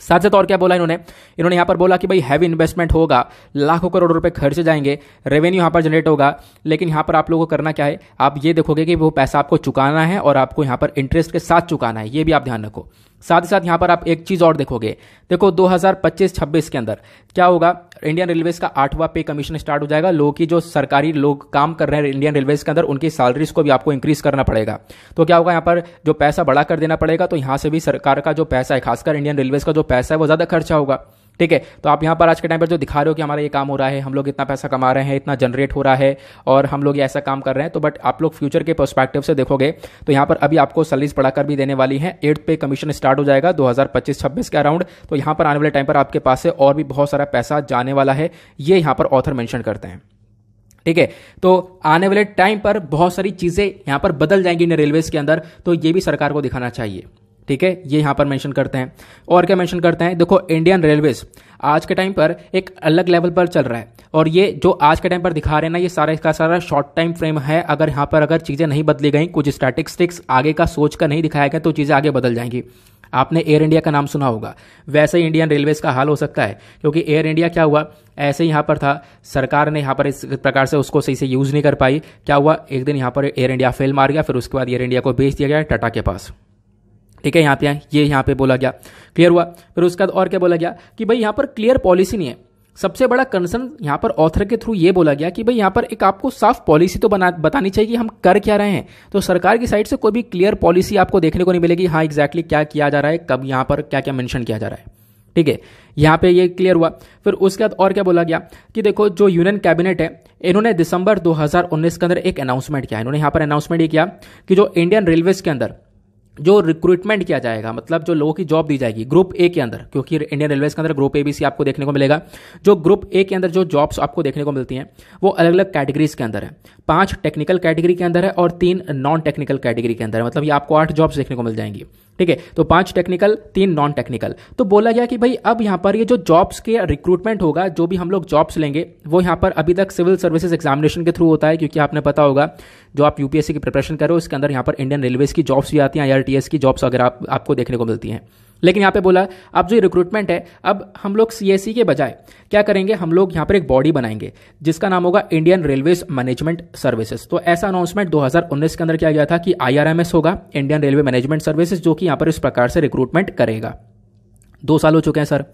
साथ साथ और क्या बोला इन्होंने इन्होंने यहाँ पर बोला कि भाई हैवी इन्वेस्टमेंट होगा लाखों करोड़ रुपए खर्च जाएंगे रेवेन्यू यहाँ पर जनरेट होगा लेकिन यहाँ पर आप लोगों को करना क्या है आप ये देखोगे कि वो पैसा आपको चुकाना है और आपको यहाँ पर इंटरेस्ट के साथ चुकाना है ये भी आप ध्यान रखो साथ ही साथ यहाँ पर आप एक चीज़ और देखोगे देखो 2025-26 के अंदर क्या होगा इंडियन रेलवेज का आठवा पे कमीशन स्टार्ट हो जाएगा लोगों की जो सरकारी लोग काम कर रहे हैं इंडियन रेलवेज के अंदर उनकी सैलरीज को भी आपको इंक्रीज करना पड़ेगा तो क्या होगा यहाँ पर जो पैसा बढ़ा कर देना पड़ेगा तो यहाँ से भी सरकार का जो पैसा है खासकर इंडियन रेलवेज का जो पैसा है वो ज़्यादा खर्चा होगा ठीक है तो आप यहाँ पर आज के टाइम पर जो दिखा रहे हो कि हमारा ये काम हो रहा है हम लोग इतना पैसा कमा रहे हैं इतना जनरेट हो रहा है और हम लोग ये ऐसा काम कर रहे हैं तो बट आप लोग फ्यूचर के पर्सपेक्टिव से देखोगे तो यहाँ पर अभी आपको सर्विस बढ़ाकर भी देने वाली है एट पे कमीशन स्टार्ट हो जाएगा दो हज़ार के अराउंड तो यहाँ पर आने वाले टाइम पर आपके पास से और भी बहुत सारा पैसा जाने वाला है ये यहाँ पर ऑथर मैंशन करते हैं ठीक है तो आने वाले टाइम पर बहुत सारी चीज़ें यहां पर बदल जाएंगी इन रेलवेज के अंदर तो ये भी सरकार को दिखाना चाहिए ठीक है ये यहां पर मेंशन करते हैं और क्या मेंशन करते हैं देखो इंडियन रेलवेज आज के टाइम पर एक अलग लेवल पर चल रहा है और ये जो आज के टाइम पर दिखा रहे हैं ना ये सारा इसका सारा शॉर्ट टाइम फ्रेम है अगर यहां पर अगर चीज़ें नहीं बदली गई कुछ स्टैटिस्टिक्स आगे का सोच कर नहीं दिखाया गया तो चीज़ें आगे बदल जाएंगी आपने एयर इंडिया का नाम सुना होगा वैसे ही इंडियन रेलवेज का हाल हो सकता है क्योंकि एयर इंडिया क्या हुआ ऐसे यहाँ पर था सरकार ने यहाँ पर इस प्रकार से उसको सही से यूज़ नहीं कर पाई क्या हुआ एक दिन यहाँ पर एयर इंडिया फेल मार गया फिर उसके बाद एयर इंडिया को बेच दिया गया टाटा के पास ठीक है यहाँ पे ये यहाँ पे बोला गया क्लियर हुआ फिर उसके बाद और क्या बोला गया कि भाई यहाँ पर क्लियर पॉलिसी नहीं है सबसे बड़ा कंसर्न यहाँ पर ऑथर के थ्रू ये बोला गया कि भाई यहाँ पर एक आपको साफ पॉलिसी तो बना बतानी चाहिए कि हम कर क्या रहे हैं तो सरकार की साइड से कोई भी क्लियर पॉलिसी आपको देखने को नहीं मिलेगी हाँ एग्जैक्टली exactly क्या किया जा रहा है कब यहाँ पर क्या क्या मैंशन किया जा रहा है ठीक है यहाँ पे ये क्लियर हुआ फिर उसके बाद और क्या बोला गया कि देखो जो यूनियन कैबिनेट है इन्होंने दिसंबर 2019 के अंदर एक अनाउंसमेंट किया इन्होंने यहाँ पर अनाउंसमेंट ये किया कि जो इंडियन रेलवेज के अंदर जो रिक्रूटमेंट किया जाएगा मतलब जो लोगों की जॉब दी जाएगी ग्रुप ए के अंदर क्योंकि इंडियन रेलवेज के अंदर ग्रुप ए बी सी आपको देखने को मिलेगा जो ग्रुप ए के अंदर जो जॉब्स आपको देखने को मिलती हैं वो अलग अलग कैटेगरीज के अंदर है पांच टेक्निकल कैटेगरी के अंदर है और तीन नॉन टेक्निकल कैटेगरी के अंदर है मतलब ये आपको आठ जॉब्स देखने को मिल जाएंगी ठीक है तो पांच टेक्निकल तीन नॉन टेक्निकल तो बोला गया कि भाई अब यहां पर ये जो जॉब्स के रिक्रूटमेंट होगा जो भी हम लोग जॉब्स लेंगे वो यहां पर अभी तक सिविल सर्विसेज एग्जामिनेशन के थ्रू होता है क्योंकि आपने पता होगा जो आप यूपीएससी की प्रिपरेशन करो इसके अंदर यहां पर इंडियन रेलवेज की जॉब्स भी आती हैं आईआरटीएस की जॉब्स अगर आप, आपको देखने को मिलती हैं लेकिन यहाँ पे बोला अब जो रिक्रूटमेंट है अब हम लोग सी e के बजाय क्या करेंगे हम लोग यहाँ पर एक बॉडी बनाएंगे जिसका नाम होगा इंडियन रेलवेज मैनेजमेंट सर्विसेज तो ऐसा अनाउंसमेंट 2019 के अंदर किया गया था कि आई होगा इंडियन रेलवे मैनेजमेंट सर्विसेज जो कि यहाँ पर इस प्रकार से रिक्रूटमेंट करेगा दो साल हो चुके हैं सर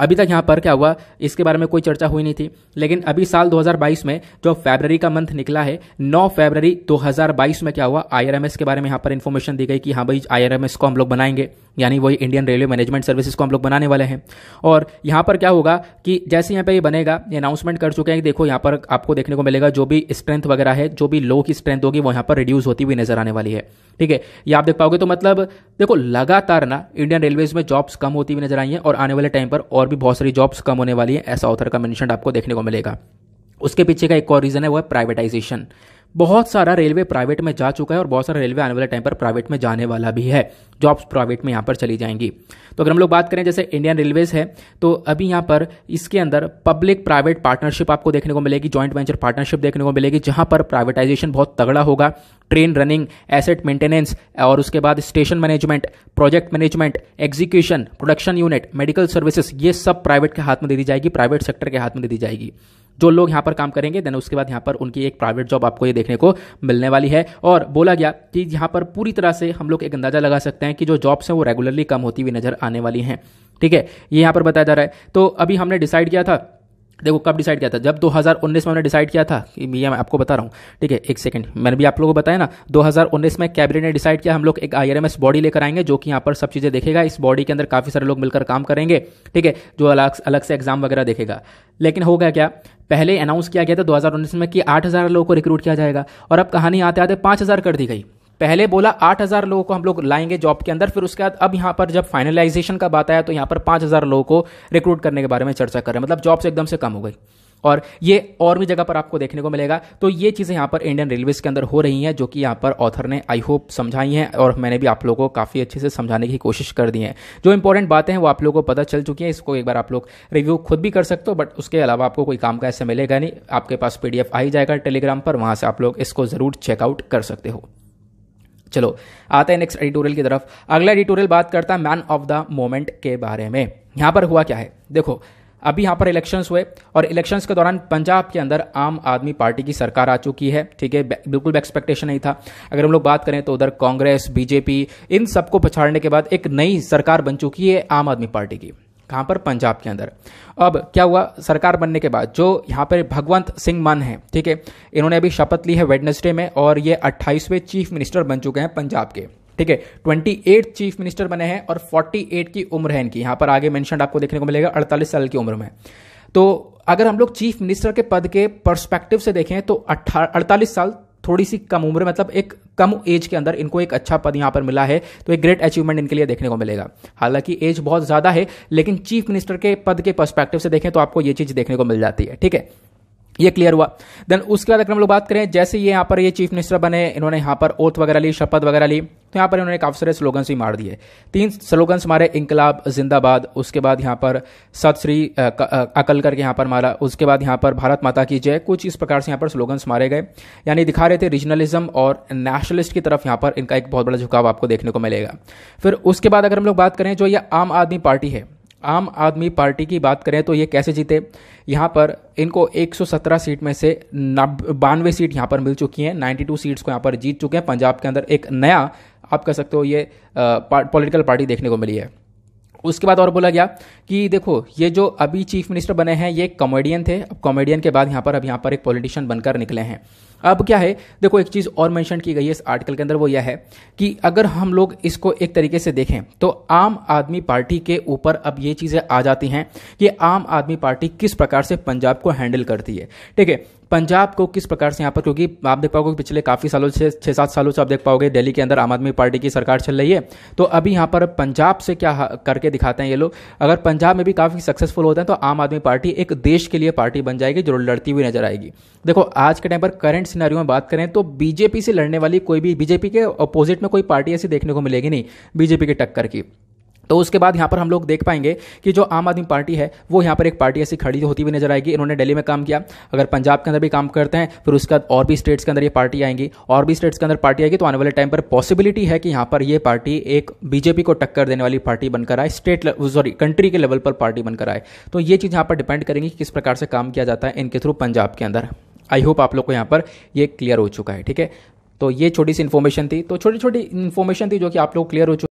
अभी तक यहाँ पर क्या हुआ इसके बारे में कोई चर्चा हुई नहीं थी लेकिन अभी साल 2022 में जो फेबररी का मंथ निकला है 9 फेबररी 2022 में क्या हुआ आईआरएमएस के बारे में यहाँ पर इन्फॉर्मेशन दी गई कि हाँ भाई आईआरएमएस को हम लोग बनाएंगे यानी वही इंडियन रेलवे मैनेजमेंट सर्विसेज को हम लोग बनाने वाले हैं और यहाँ पर क्या होगा कि जैसे यहाँ पर ये बनेगा अनाउंसमेंट कर चुके हैं कि देखो यहाँ पर आपको देखने को मिलेगा जो भी स्ट्रेंथ वगैरह है जो भी लो की स्ट्रेंथ होगी वो यहाँ पर रिड्यूस होती हुई नजर आने वाली है ठीक है ये आप देख पाओगे तो मतलब देखो लगातार ना इंडियन रेलवेज में जॉब्स कम होती हुई नजर आई है और आने वाले टाइम पर और भी बहुत सारी जॉब्स कम होने वाली है ऐसा ऑथर का मैंशन आपको देखने को मिलेगा उसके पीछे का एक और रीज़न है वो है प्राइवेटाइजेशन बहुत सारा रेलवे प्राइवेट में जा चुका है और बहुत सारा रेलवे आने वाले टाइम पर प्राइवेट में जाने वाला भी है जॉब्स प्राइवेट में यहाँ पर चली जाएंगी तो अगर हम लोग बात करें जैसे इंडियन रेलवेज़ है तो अभी यहाँ पर इसके अंदर पब्लिक प्राइवेट पार्टनरशिप आपको देखने को मिलेगी जॉइंट वेंचर पार्टनरशिप देखने को मिलेगी जहाँ पर प्राइवेटाइजेशन बहुत तगड़ा होगा ट्रेन रनिंग एसेट मेंटेनेंस और उसके बाद station management project management execution production unit medical services ये सब प्राइवेट के हाथ में दे दी जाएगी प्राइवेट सेक्टर के हाथ में दे दी जाएगी जो लोग यहाँ पर काम करेंगे देन उसके बाद यहाँ पर उनकी एक प्राइवेट जॉब आपको ये देखने को मिलने वाली है और बोला गया कि यहाँ पर पूरी तरह से हम लोग एक अंदाज़ा लगा सकते हैं कि जो जॉब्स हैं वो रेगुलरली कम होती हुई नज़र आने वाली हैं ठीक है ये यहाँ पर बताया जा रहा है तो अभी हमने डिसाइड किया था देखो कब डिसाइड किया था जब 2019 में हमने डिसाइड किया था कि मैं आपको बता रहा हूँ ठीक है एक सेकंड मैंने भी आप लोगों को बताया ना 2019 में कैबिनेट ने डिसाइड किया हम लोग एक आई बॉडी लेकर आएंगे जो कि यहाँ पर सब चीज़ें देखेगा इस बॉडी के अंदर काफ़ी सारे लोग मिलकर काम करेंगे ठीक है जो अलग अलग से एग्जाम वगैरह देखेगा लेकिन होगा क्या पहले अनाउंस किया गया था 2019 में कि 8000 लोगों को रिक्रूट किया जाएगा और अब कहानी आते आते 5000 कर दी गई पहले बोला आठ हजार लोगों को हम लोग लाएंगे जॉब के अंदर फिर उसके बाद अब यहां पर जब फाइनलाइजेशन का बात आया तो यहां पर पांच हजार लोगों को रिक्रूट करने के बारे में चर्चा कर रहे हैं मतलब जॉब्स एकदम से कम हो गई और ये और भी जगह पर आपको देखने को मिलेगा तो ये चीज़ें यहाँ पर इंडियन रेलवेज़ के अंदर हो रही हैं जो कि यहाँ पर ऑथर ने आई होप समझाई हैं और मैंने भी आप लोगों को काफ़ी अच्छे से समझाने की कोशिश कर दी है जो इंपॉर्टेंट बातें हैं वो आप लोगों को पता चल चुकी हैं इसको एक बार आप लोग रिव्यू खुद भी कर सकते हो बट उसके अलावा आपको कोई काम का ऐसा मिलेगा नहीं आपके पास पी आ ही जाएगा टेलीग्राम पर वहाँ से आप लोग इसको ज़रूर चेकआउट कर सकते हो चलो आते हैं नेक्स्ट एडिटोरियल की तरफ अगला एडिटोरियल बात करता है मैन ऑफ द मोमेंट के बारे में यहाँ पर हुआ क्या है देखो अभी यहाँ पर इलेक्शंस हुए और इलेक्शंस के दौरान पंजाब के अंदर आम आदमी पार्टी की सरकार आ चुकी है ठीक है बिल्कुल भी एक्सपेक्टेशन नहीं था अगर हम लोग बात करें तो उधर कांग्रेस बीजेपी इन सबको पछाड़ने के बाद एक नई सरकार बन चुकी है आम आदमी पार्टी की कहाँ पर पंजाब के अंदर अब क्या हुआ सरकार बनने के बाद जो यहाँ पर भगवंत सिंह मान है ठीक है इन्होंने अभी शपथ ली है वेडनेसडे में और ये अट्ठाईसवें चीफ मिनिस्टर बन चुके हैं पंजाब के ठीक है ट्वेंटी चीफ मिनिस्टर बने हैं और फोर्टी की उम्र है इनकी यहाँ पर आगे मैंशन आपको देखने को मिलेगा अड़तालीस साल की उम्र में तो अगर हम लोग चीफ मिनिस्टर के पद के परस्पेक्टिव से देखें तो अट्ठा अड़तालीस साल थोड़ी सी कम उम्र मतलब एक कम एज के अंदर इनको एक अच्छा पद यहां पर मिला है तो एक ग्रेट अचीवमेंट इनके लिए देखने को मिलेगा हालांकि एज बहुत ज़्यादा है लेकिन चीफ मिनिस्टर के पद के पर्सपेक्टिव से देखें तो आपको यह चीज़ देखने को मिल जाती है ठीक है ये क्लियर हुआ देन उसके बाद अगर हम लोग बात करें जैसे ये यहाँ पर ये चीफ मिनिस्टर बने इन्होंने यहाँ पर ओथ वगैरह ली शपथ वगैरह ली तो यहाँ पर इन्होंने काफ़ी सारे स्लोगन्स भी मार दिए तीन स्लोगन्स मारे इंकलाब जिंदाबाद उसके बाद यहाँ पर सत श्री अकल करके यहाँ पर मारा उसके बाद यहाँ पर भारत माता की जय कुछ इस प्रकार से यहाँ पर स्लोगन्स मारे गए यानी दिखा रहे थे रीजनलिज्म और नेशनलिस्ट की तरफ यहाँ पर इनका एक बहुत बड़ा झुकाव आपको देखने को मिलेगा फिर उसके बाद अगर हम लोग बात करें जो ये आम आदमी पार्टी है आम आदमी पार्टी की बात करें तो ये कैसे जीते यहाँ पर इनको 117 सीट में से बानवे सीट यहाँ पर मिल चुकी हैं 92 सीट्स को यहाँ पर जीत चुके हैं पंजाब के अंदर एक नया आप कह सकते हो ये पॉलिटिकल पार्टी देखने को मिली है उसके बाद और बोला गया कि देखो ये जो अभी चीफ मिनिस्टर बने हैं ये कॉमेडियन थे अब कॉमेडियन के बाद यहाँ पर अब यहाँ पर एक पॉलिटिशियन बनकर निकले हैं अब क्या है देखो एक चीज़ और मैंशन की गई है इस आर्टिकल के अंदर वो यह है कि अगर हम लोग इसको एक तरीके से देखें तो आम आदमी पार्टी के ऊपर अब ये चीज़ें आ जाती हैं कि आम आदमी पार्टी किस प्रकार से पंजाब को हैंडल करती है ठीक है पंजाब को किस प्रकार से यहाँ पर क्योंकि आप देख पाओगे पिछले काफ़ी सालों से छः सात सालों से आप देख पाओगे दिल्ली के अंदर आम आदमी पार्टी की सरकार चल रही है तो अभी यहाँ पर पंजाब से क्या करके दिखाते हैं ये लोग अगर पंजाब में भी काफ़ी सक्सेसफुल होते हैं तो आम आदमी पार्टी एक देश के लिए पार्टी बन जाएगी जो लड़ती हुई नजर आएगी देखो आज के टाइम पर करंट सिनारियो में बात करें तो बीजेपी से लड़ने वाली कोई भी बीजेपी के अपोजिट में कोई पार्टी ऐसी देखने को मिलेगी नहीं बीजेपी के टक्कर की तो उसके बाद यहाँ पर हम लोग देख पाएंगे कि जो आम आदमी पार्टी है वो यहाँ पर एक पार्टी ऐसी खड़ी तो होती हुई नजर आएगी इन्होंने दिल्ली में काम किया अगर पंजाब के अंदर भी काम करते हैं फिर उसके बाद और भी स्टेट्स के अंदर ये पार्टी आएंगी और भी स्टेट्स के अंदर पार्टी आएगी तो आने वाले टाइम पर पॉसिबिलिटी है कि यहाँ पर ये पार्टी एक बीजेपी को टक्कर देने वाली पार्टी बनकर आए स्टेट सॉरी कंट्री के लेवल पर पार्टी बनकर आए तो ये चीज़ यहाँ पर डिपेंड करेंगी कि किस प्रकार से काम किया जाता है इनके थ्रू पंजाब के अंदर आई होप आप लोग को यहाँ पर ये क्लियर हो चुका है ठीक है तो ये छोटी सी इन्फॉर्मेशन थी तो छोटी छोटी इन्फॉर्मेशन थी जो कि आप लोग क्लियर हो चुका